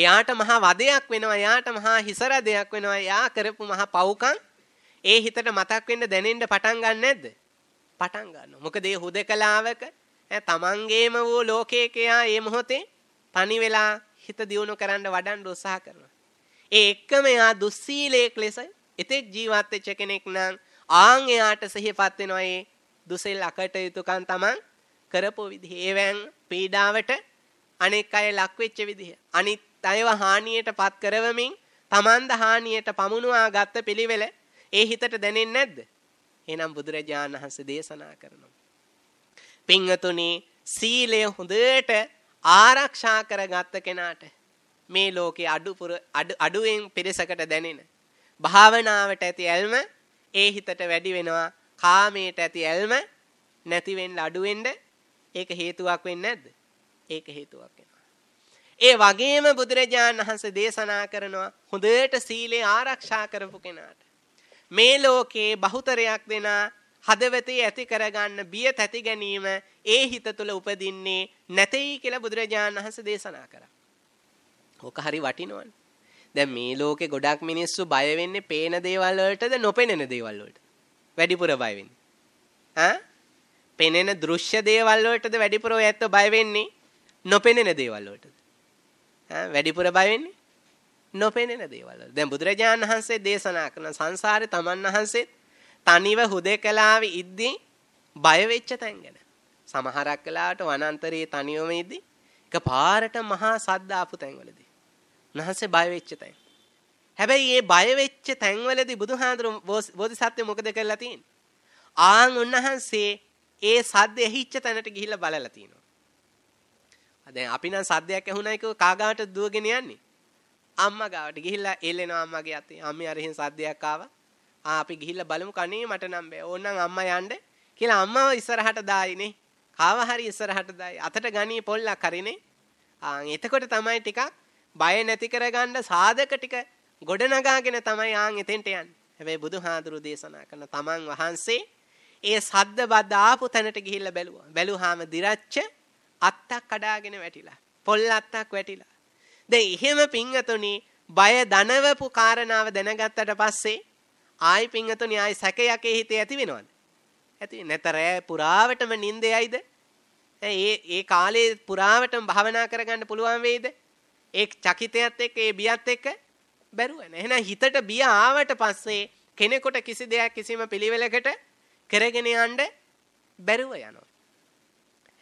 එයාට මහා වදයක් වෙනවා, එයාට මහා හිසරදයක් වෙනවා, එයා කරපු මහා පව්කම් ඒ හිතට මතක් වෙන්න දැනෙන්න පටන් ගන්න නැද්ද? පටන් ගන්නවා. මොකද ඒ හුදකලාවක තමන්ගේම වූ ලෝකයක යා මේ මොහොතේ පණි වෙලා හිත දියුණු කරන්න වඩන්න උත්සාහ කරනවා. ඒ එක්කම එයා දුස්සීලයක් ලෙස එතෙක් ජීවත් වෙච්ච කෙනෙක් නම් ආන් එයාට සිහිපත් වෙනවා ඒ දුසෙල් අකටයුතුකම් Taman කරපු විදිහ. ඒවෙන් පීඩාවට අනෙක් අය ලක් වෙච්ච විදිහ. අනිත් අයව හානියටපත් කරවමින් Taman ද හානියට පමුණුවා ගත්ත පිළිවෙල ඒ හිතට දැනෙන්නේ නැද්ද? එහෙනම් බුදුරජාණන් වහන්සේ දේශනා කරනවා. පින්වතුනි සීලය හොඳට ආරක්ෂා කරගත්ත කෙනාට මේ ලෝකේ අඩුපුර අඩුවෙන් පිරිසකට දැනෙන භාවනාවට ඇති ඇල්ම ඒ හිතට වැඩි වෙනවා කාමයට ඇති ඇල්ම නැති වෙන්න අඩු වෙන්න ඒක හේතුවක් වෙන්නේ නැද්ද? ඒක හේතුවක් වෙනවා. ඒ වගේම බුදුරජාණන් වහන්සේ දේශනා කරනවා හොඳට සීලය ආරක්ෂා කරපු කෙනාට මේ ලෝකේ බහුතරයක් දෙනා හදවතේ ඇති කරගන්න බිය තැති ගැනීම ඒ හිත තුළ උපදින්නේ නැtei කියලා බුදුරජාණන් වහන්සේ දේශනා කරා. ඕක හරි වටිනවනේ. දැන් මේ ලෝකේ ගොඩක් මිනිස්සු බය වෙන්නේ පේන දේවල් වලටද නොපෙනෙන දේවල් වලට. වැඩිපුර බය වෙන්නේ. ඈ? පෙනෙන දෘශ්‍ය දේවල් වලටද වැඩිපුර ඔය ඇත්ත බය වෙන්නේ? නොපෙනෙන දේවල් වලටද? ඈ වැඩිපුර බය වෙන්නේ? නොපෙනෙන දේවල් වලට. දැන් බුදුරජාණන් වහන්සේ දේශනා කරන සංසාරේ තමන් වහන්සේ තනිව හුදේකලාවෙ ඉද්දී බය වෙච්ච තැන් ගැන. සමහරක් වෙලාවට වනාන්තරයේ තනියම ඉද්දී එකපාරට මහා සද්ද ආපු තැන්වලදී. නැහසේ බය වෙච්ච තැන්. හැබැයි මේ බය වෙච්ච තැන්වලදී බුදුහාඳුරු බෝධිසත්වය මොකද කරලා තියෙන්නේ? ආන් උන්වහන්සේ ඒ සද්ද ඇහිච්ච තැනට ගිහිල්ලා බලලා තිනවා. දැන් අපි නම් සද්දයක් ඇහුණා එක කාගාවට දුවගෙන යන්නේ. අම්මා ගාවට ගිහිල්ලා එල්ලෙනවා අම්මගේ අතේ. අම්මේ අරහින් සද්දයක් ආවා. ආ අපි ගිහිල්ලා බලමු කණේ මට නම් බෑ. ඕනනම් අම්මා යන්න කියලා අම්මව ඉස්සරහට දායිනේ. කාව හරි ඉස්සරහට දායි. අතට ගණී පොල්ලක් හරිනේ. ආන් එතකොට තමයි ටිකක් බය නැති කරගන්න සාධක ටික ගොඩනගාගෙන තමයි ආන් එතෙන්ට යන්නේ. හැබැයි බුදුහාඳුරු දේශනා කරන තමන් වහන්සේ ඒ සද්ද බද්ද ආපු තැනට ගිහිල්ලා බැලුවා. බැලුවාම දිරච්ච අත්තක් කඩාගෙන වැටිලා. පොල් අත්තක් වැටිලා. දැන් එහෙම පිංගතුණි බය දනවපු කාරණාව දැනගත්තට පස්සේ ආයි පිංගතුනි ආයි සැකයකේ හිතේ ඇති වෙනවද? ඇති නැතරෑ පුරාවටම නින්දයයිද? ඒ ඒ කාලේ පුරාවටම භාවනා කරගන්න පුළුවන් වෙයිද? ඒ චකිතයත් එක්ක ඒ බියත් එක්ක බැරුව නෑ. එහෙනම් හිතට බිය ආවට පස්සේ කෙනෙකුට කිසි දෙයක් කිසිම පිළිවෙලකට කරගෙන යන්න බැරුව යනවා.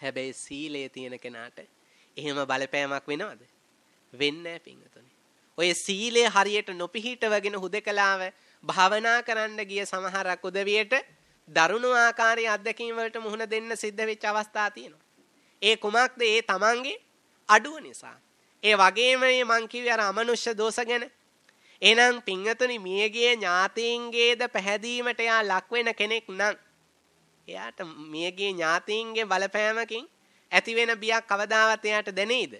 හැබැයි සීලය තියෙන කෙනාට එහෙම බලපෑමක් වෙනවද? වෙන්නේ නැහැ පිංගතුනි. ඔය සීලය හරියට නොපිහිටවගෙන හුදකලාව භාවනා කරන්න ගිය සමහරක් උදවියට දරුණු ආකාරයේ අත්දැකීම් වලට මුහුණ දෙන්න සිද්ධ වෙච්ච අවස්ථා තියෙනවා. ඒ කුමක්ද ඒ තමන්ගේ අඩුව නිසා. ඒ වගේම මේ මං කිව්වේ අර අමනුෂ්‍ය දෝෂ ගැන. එහෙනම් පින්වතුනි මියගිය ඥාතීන්ගේද පැහැදීමට යා ලක් වෙන කෙනෙක් නම් එයාට මියගිය ඥාතීන්ගේ බලපෑමකින් ඇති වෙන බියක් කවදාවත් එයාට දැනේද?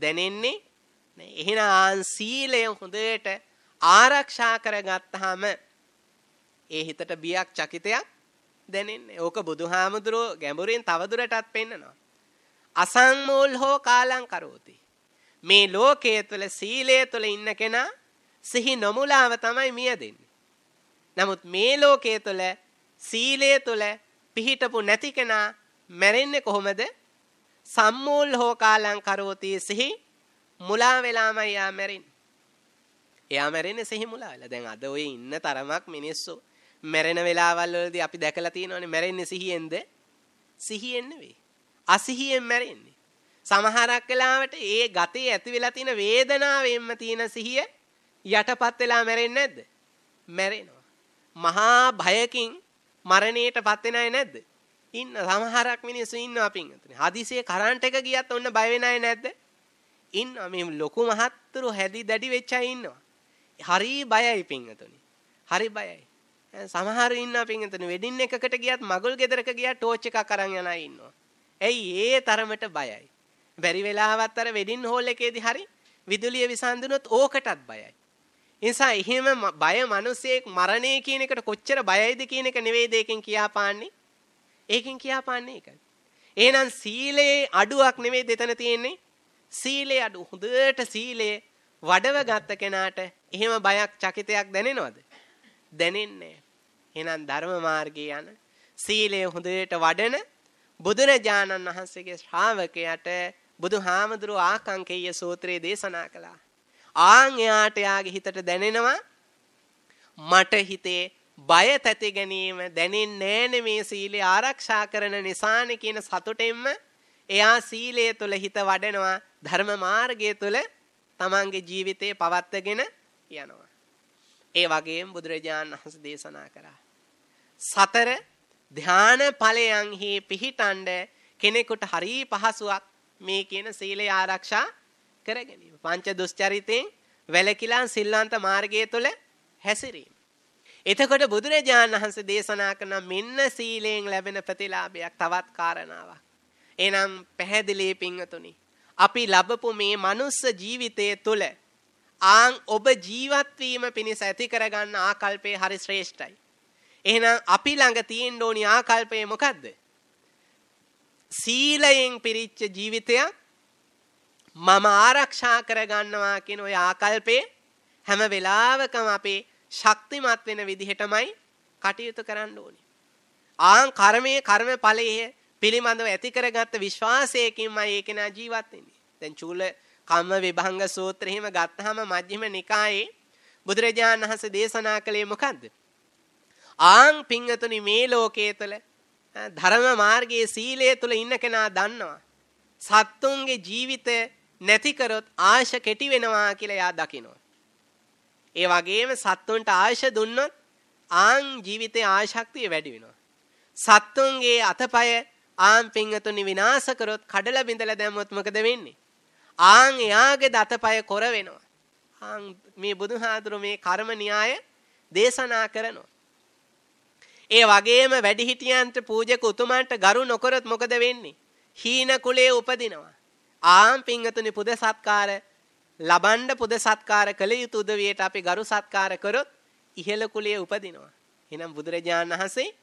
දැනෙන්නේ නැහැ. එහෙනම් සීලය හොඳට ආරක්ෂා කරගත්තාම ඒ හිතට බියක් චකිතයක් දැනෙන්නේ. ඕක බුදුහාමුදුරුවෝ ගැඹුරින් තවදුරටත් පෙන්නනවා. අසංමෝල් හෝ කාලං කරෝති. මේ ලෝකයේ තුල සීලයේ තුල ඉන්න කෙනා සිහි නොමුලාව තමයි මියදෙන්නේ. නමුත් මේ ලෝකයේ තුල සීලයේ තුල පිහිටපු නැති කෙනා මැරෙන්නේ කොහොමද? සම්මෝල් හෝ කාලං කරෝති සිහි මුලා වෙලාමයි යා මැරෙන්නේ. එයා මැරෙන්නේ සිහි මුලාවල. දැන් අද ඔය ඉන්න තරමක් මිනිස්සු මැරෙන වෙලාවල් වලදී අපි දැකලා තියෙනවනේ මැරෙන්නේ සිහියෙන්ද? සිහියෙන් නෙවෙයි. අසිහියෙන් මැරෙන්නේ. සමහරක් වෙලාවට ඒ ගතේ ඇති වෙලා තියෙන වේදනාවෙන්ම තියෙන සිහිය යටපත් වෙලා මැරෙන්නේ නැද්ද? මැරෙනවා. මහා භයකින් මරණයටපත් වෙන අය නැද්ද? ඉන්න සමහරක් මිනිස්සු ඉන්නවා පින්වතුනි. හදිසිය කරන්ට් එක ගියත් ඔන්න බය වෙන අය නැද්ද? ඉන්නවා මේ ලොකු මහත්තුරු හැදි දැඩි වෙච්ච අය ඉන්නවා. හරි බයයි පින්වතුනි. හරි බයයි. සමහරු ඉන්නා පින්වතුනි වෙඩින් එකකට ගියත් මගුල් ගෙදරක ගියා ටෝච් එකක් අරන් යනා ඉන්නවා. ඇයි ඒ තරමට බයයි. බැරි වෙලාවත් අර වෙඩින් හෝල් එකේදී හරි විදුලිය විසඳුනොත් ඕකටත් බයයි. නිසා එහෙම බය මිනිසෙක් මරණය කියන එකට කොච්චර බයයිද කියන එක නෙවෙයි දෙකෙන් කියාපාන්නේ. ඒකෙන් කියාපාන්නේ ඒකයි. එහෙනම් සීලේ අඩුවක් නෙවෙයි දෙතන තියෙන්නේ. සීලේ අඩු හොඳට සීලේ වඩව ගත්ත කෙනාට එහෙම බයක් චකිතයක් දැනෙනවද? දැනෙන්නේ එහෙනම් ධර්ම මාර්ගයේ යන සීලය හොඳට වඩන බුදුරජාණන් වහන්සේගේ ශ්‍රාවකයාට බුදුහාමුදුරුව ආකංකේය සූත්‍රයේ දේශනා කළා. ආන් එයාට යාගේ හිතට දැනෙනවා මට හිතේ බය තැති ගැනීම දැනෙන්නේ නෑනේ මේ සීලය ආරක්ෂා කරන නිසානේ කියන සතුටෙන්ම එයා සීලය තුල හිත වඩනවා ධර්ම මාර්ගය තුල තමන්ගේ ජීවිතේ පවත්වගෙන යනවා. ඒ වගේම බුදුරජාණන් වහන්සේ දේශනා කරා. සතර ධාන ඵලයන්හි පිහිටන්ඩ කෙනෙකුට හරි පහසුවක් මේ කියන සීලය ආරක්ෂා කරගැනීම. පංච දුස්චරිතෙන් වැළකීලා සිල්වන්ත මාර්ගය තුළ හැසිරීම. එතකොට බුදුරජාණන් වහන්සේ දේශනා කරන මෙන්න සීලයෙන් ලැබෙන ප්‍රතිලාභයක් තවත් කාරණාවක්. එනම් පැහැදිලි පිංගතුනි අපි ලබපු මේ මනුස්ස ජීවිතය තුළ ආන් ඔබ ජීවත් වීම පිණිස ඇති කරගන්න ආකල්පේ හරි ශ්‍රේෂ්ඨයි. එහෙනම් අපි ළඟ තියෙන්න ඕනි ආකල්පය මොකද්ද? සීලයෙන් පිරිච්ච ජීවිතයක් මම ආරක්ෂා කරගන්නවා කියන ওই ආකල්පේ හැම වෙලාවකම අපේ ශක්තිමත් වෙන විදිහටමයි කටයුතු කරන්න ඕනේ. ආන් කර්මයේ කර්ම ඵලයේ පිළිබඳව ඇති කරගත්ත විශ්වාසයකින්මයි ඒක නා ජීවත් වෙන්නේ. දැන් චූල කම්ම විභංග සූත්‍රය හිම ගත්තාම මජ්ක්‍ධිම නිකායේ බුදුරජාණන් වහන්සේ දේශනා කළේ මොකද්ද? ආං පිංගතුනි මේ ලෝකයේ තුල ධර්ම මාර්ගයේ සීලය තුල ඉන්න කෙනා දන්නවා. සත්තුන්ගේ ජීවිතය නැති කරොත් ආශ කෙටි වෙනවා කියලා එයා දකිනවා. ඒ වගේම සත්තුන්ට ආශ දුන්නොත් ආන් ජීවිතේ ආශක්තිය වැඩි වෙනවා. සත්තුන්ගේ අතපය ආන් පින්වතුනි විනාශ කරොත් කඩලා බිඳලා දැම්මොත් මොකද වෙන්නේ? ආන් එයාගේ දතපය කොර වෙනවා. ආන් මේ බුදුහාඳුර මේ කර්ම න්‍යාය දේශනා කරනවා. ඒ වගේම වැඩිහිටියන්ට පූජක උතුමන්ට ගරු නොකරොත් මොකද වෙන්නේ? හීන කුලයේ උපදිනවා. ආම් පින්වතුනි පුද සත්කාර ලබන්න පුද සත්කාර කළ යුතු උදවියට අපි ගරු සත්කාර කරොත් ඉහළ කුලයේ උපදිනවා. එහෙනම් බුදුරජාණන් වහන්සේ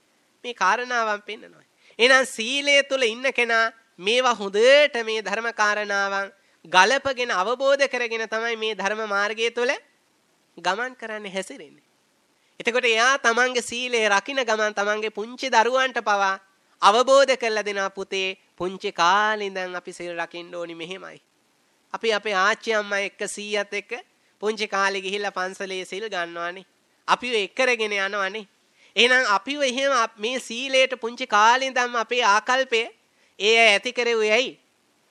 මේ කාරණාවන් පෙන්නනවා. එහෙනම් සීලය තුල ඉන්න කෙනා මේවා හොඳට මේ ධර්ම කාරණාවන් ගලපගෙන අවබෝධ කරගෙන තමයි මේ ධර්ම මාර්ගය තුල ගමන් කරන්න හැසිරෙන්නේ. එතකොට එයා තමන්ගේ සීලය රකින්න ගමන් තමන්ගේ පුංචි දරුවන්ට පවා අවබෝධ කරලා දෙනා පුතේ පුංචි කාලේ ඉඳන් අපි සීල් රකින්න ඕනි මෙහෙමයි. අපි අපේ ආච්චි අම්මා එක්ක 100ත් එක්ක පුංචි කාලේ ගිහිල්ලා පන්සලේ සීල් ගන්නවානේ. අපි ඒක කරගෙන යනවානේ. එහෙනම් අපිව එහෙම මේ සීලයට පුංචි කාලේ ඉඳන්ම අපේ ආකල්පය ඒ ඇති කරෙව්වේ ඇයි?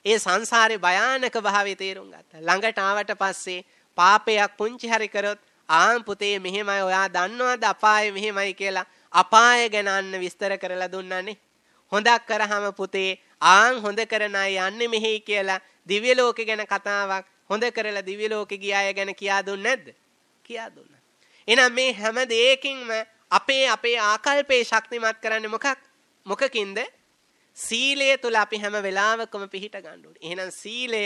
ඒ සංසාරේ භයානක භාවය තේරුම් ගත්තා. ළඟට ආවට පස්සේ පාපයක් පුංචි හරි කරොත් ආම් පුතේ මෙහෙමයි ඔයා දන්නවද අපාය මෙහෙමයි කියලා අපාය ගැන අන්න විස්තර කරලා දුන්නානේ. හොඳක් කරාම පුතේ ආන් හොඳ කරන අය යන්නේ මෙහි කියලා දිව්‍ය ලෝකේ ගැන කතාවක් හොඳ කරලා දිව්‍ය ලෝකේ ගිය අය ගැන කියා දුන්නේ නැද්ද? කියා දුන්නා. එහෙනම් මේ හැම දෙයකින්ම අපේ අපේ ආකල්පේ ශක්තිමත් කරන්නේ මොකක් මොකකින්ද සීලය තුල අපි හැම වෙලාවකම පිහිට ගන්න ඕනේ. එහෙනම් සීලය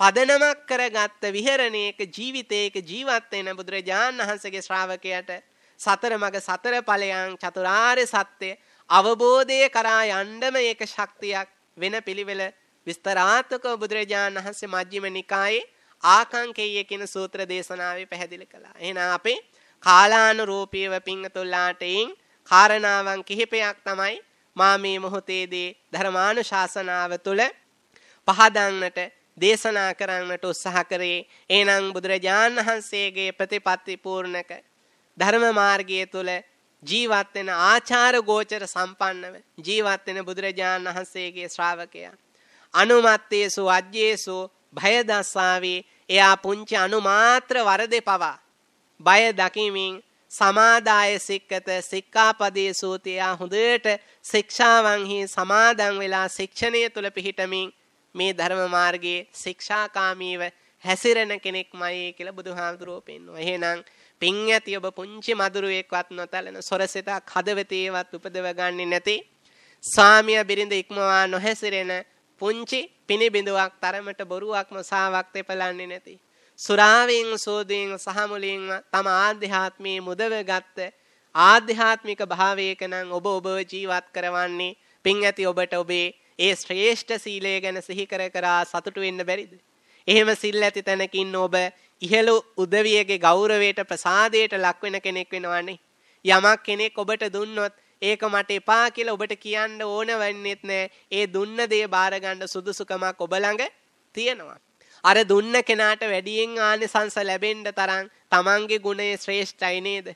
පදනමක් කරගත්ත විහරණයක ජීවිතයක ජීවත් වෙන බුදුරජාණන් වහන්සේගේ ශ්‍රාවකයට සතර මග සතර ඵලයන් චතුරාර්ය සත්‍ය අවබෝධය කරා යන්නම ඒක ශක්තියක් වෙන පිළිවෙල විස්තරාත්මකව බුදුරජාණන් වහන්සේ මජ්ක්‍ධිම නිකායේ ආකාංකේය කියන සූත්‍ර දේශනාවේ පැහැදිලි කළා. එහෙනම් අපේ කාලානුරූපීව පිංගතුල්ලාටයින් කාරණාවන් කිහිපයක් තමයි මා මේ මොහොතේදී ධර්මානුශාසනාව තුළ පහදන්නට දේශනා කරන්නට උත්සාහ කරේ. එනම් බුදුරජාණන් වහන්සේගේ ප්‍රතිපත්ති පූර්ණක ධර්ම මාර්ගය තුළ ජීවත් වෙන ආචාර ගෝචර සම්පන්නව ජීවත් වෙන බුදුරජාණන් වහන්සේගේ ශ්‍රාවකයා අනුමත්තේසු අජ්ජේසු භය දස්සාවේ එයා පුංචි අනුමාත්‍ර වරදේ පවා බය දකිමින් සමාදාය සික්කත සික්කාපදී සූතියා හොඳට ශික්ෂාවන්හි සමාදන් වෙලා ශික්ෂණය තුල පිහිටමින් මේ ධර්ම මාර්ගයේ ශික්ෂාකාමීව හැසිරෙන කෙනෙක්මයි කියලා බුදුහාමුදුරුවෝ පෙන්වනවා. එහෙනම් පින් ඇති ඔබ පුංචි මధుරයෙක්වත් නොතලන සොරසිතක් හදවතේවත් උපදව ගන්නේ නැති සාමිය බිරිඳ ඉක්මවා නොහැසිරෙන පුංචි පිනිබිඳුවක් තරමට බොරුවක් මසාවක් තෙපලන්නේ නැති සුරාවෙන් සෝදයෙන් සහ මුලින්ම තම ආධ්‍යාත්මයේ මුදවගත් ආධ්‍යාත්මික භාවයක නම් ඔබ ඔබව ජීවත් කරවන්නේ පින් ඇති ඔබට ඔබේ ඒ ශ්‍රේෂ්ඨ සීලය ගැන සිහි කර කරා සතුටු වෙන්න බැරිද? එහෙම සිල් ඇති තැනකින් ඔබ ඉහළ උදවියගේ ගෞරවයට ප්‍රසාදයට ලක් වෙන කෙනෙක් වෙනවනේ. යමක් කෙනෙක් ඔබට දුන්නොත් ඒක මට එපා කියලා ඔබට කියන්න ඕන වෙන්නේත් නෑ. ඒ දුන්න දේ බාර ගන්න සුදුසුකමක් ඔබ ළඟ තියෙනවා. අර දුන්න කෙනාට වැඩියෙන් ආනිසංස ලැබෙන්න තරම් Tamange ගුණය ශ්‍රේෂ්ඨයි නේද?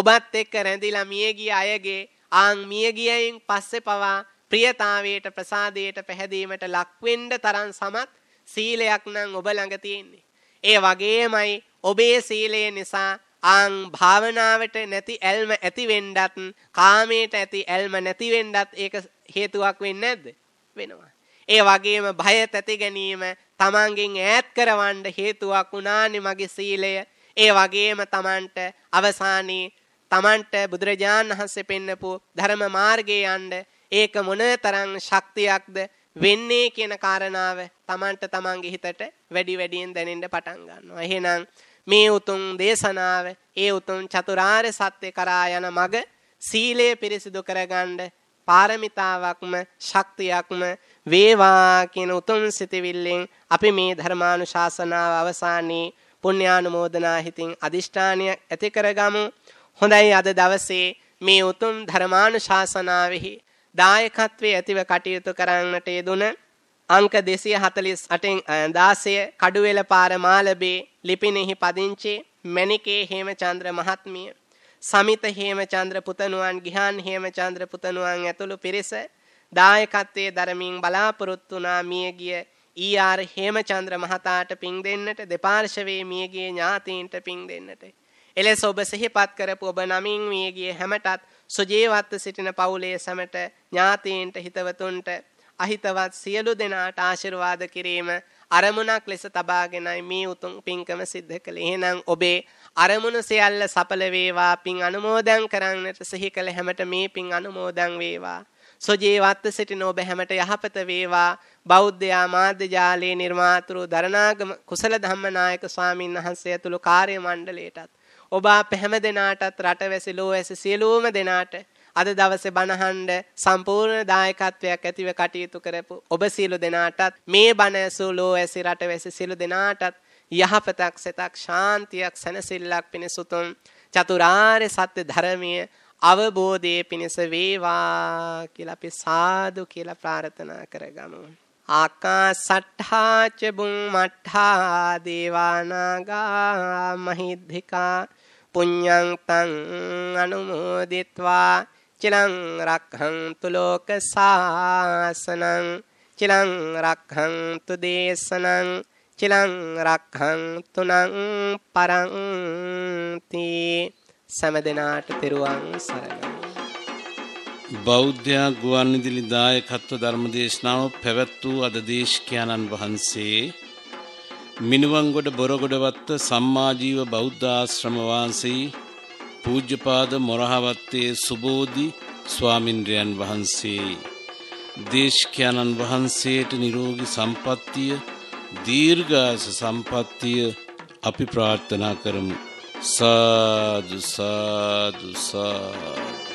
ඔබත් එක්ක රැඳිලා මියගිය අයගේ ආන් මියගියයින් පස්සේ පවා ප්‍රියතාවයට ප්‍රසාදයට පැහැදීමට ලක් වෙන්න තරම් සමත් සීලයක් නම් ඔබ ළඟ තියෙන්නේ. ඒ වගේමයි ඔබේ සීලය නිසා ආං භාවනාවට නැති ඇල්ම ඇති වෙන්නත් කාමයට ඇති ඇල්ම නැති වෙන්නත් ඒක හේතුවක් වෙන්නේ නැද්ද වෙනවා ඒ වගේම භය තැති ගැනීම තමන්ගෙන් ඈත් කරවන්න හේතුවක් වුණානේ මගේ සීලය. ඒ වගේම තමන්ට අවසානයේ තමන්ට බුදුරජාණන් වහන්සේ පෙන්නපු ධර්ම මාර්ගයේ යන්න ඒක මොනතරම් ශක්තියක්ද වෙන්නේ කියන කාරණාව තමන්ට තමන්ගේ හිතට වැඩි වැඩියෙන් දැනෙන්න පටන් ගන්නවා. එහෙනම් මේ උතුම් දේශනාව, ඒ උතුම් චතුරාර්ය සත්‍ය කරා යන මඟ සීලය පිරිසිදු කරගන්න පාරමිතාවක්ම ශක්තියක්ම වේවා කියන උතුම් සිතවිල්ලෙන් අපි මේ ධර්මානුශාසනාව අවසානයේ පුණ්‍යානුමෝදනා හිතින් අදිෂ්ඨානය ඇති කරගමු. හොඳයි අද දවසේ මේ උතුම් ධර්මානුශාසනාවෙහි දායකත්වයේ ඇතිව කටයුතු කරන්නට යෙදුණ අංක 248 16 කඩුවෙල පාර මාලබේ ලිපිනෙහි පදිංචි මණිකේ හේමචන්ද්‍ර මහත්මිය සමිත හේමචන්ද්‍ර පුතණුවන් ගිහාන් හේමචන්ද්‍ර පුතණුවන් ඇතුළු පිරිස දායකත්වයේ දරමින් බලාපොරොත්තු වුණා මියගිය ඊ.ආර්. හේමචන්ද්‍ර මහතාට පිං දෙන්නට දෙපාර්ශවයේ මියගිය ඥාතීන්ට පිං දෙන්නට එලෙස ඔබ සිහිපත් කරපු ඔබ නමින් මියගිය හැමටත් සුජීවත්ව සිටින පවුලේ සැමට ඥාතීන්ට හිතවතුන්ට අහිතවත් සියලු දෙනාට ආශිර්වාද කිරීම අරමුණක් ලෙස තබාගෙනයි මේ උතුම් පින්කම සිද්ධ කළේ. එහෙනම් ඔබේ අරමුණු සියල්ල සඵල වේවා පින් අනුමෝදන් කරන්නට සිහි කළ හැමත මේ පින් අනුමෝදන් වේවා. සොජීවත්ව සිටින ඔබ හැමට යහපත වේවා බෞද්ධයා මාධ්‍ය ජාලයේ නිර්මාතෘ දරණාගම කුසල ධම්මනායක ස්වාමින් වහන්සේ ඇතුළු කාර්ය මණ්ඩලයටත් ඔබ අප හැම දෙනාටත් රටවැසි ලෝවැසි සියලුම දෙනාට අද දවසේ බණහන්ඩ සම්පූර්ණ දායකත්වයක් ඇතිව කටයුතු කරපු ඔබ සියලු දෙනාටත් මේ බණ ඇසූ ලෝ ඇසි රට වැසි සියලු දෙනාටත් යහපතක් සෙතක් ශාන්තියක් සැනසෙල්ලක් පිණිස උතුම් චතුරාර්ය සත්‍ය ධර්මය අවබෝධයේ පිණිස වේවා කියලා අපි සාදු කියලා ප්‍රාර්ථනා කරගමු. ආකාසට්ඨා ච බුම්මට්ඨා දේවානාගා මහිද්దికා පුඤ්ඤං තං අනුමෝදිත්වා චිරං රක්ඛන්තු ලෝක සාසනං චිරං රක්ඛන්තු දේශනං චිරං රක්ඛන්තු නං පරන්ති සමදනාට තෙරුවන් සරණයි බෞද්ධයා ගුවන්විදුලි දායකත්ව ධර්මදේශනාව පැවැත් වූ අද දේශකයන්න් වහන්සේ මිනුවන්ගොඩ බොරගොඩවත්ත සම්මාජීව බෞද්ධ ආශ්‍රම වාසී පූජ්‍යපාද මොරහවත්තේ සුබෝධි ස්වාමින්ද්‍රයන් වහන්සේ දේශකයන්න් වහන්සේට නිරෝගී සම්පත්තිය දීර්ඝාස සම්පත්තිය අපි ප්‍රාර්ථනා කරමු සාදු සාදු සාදු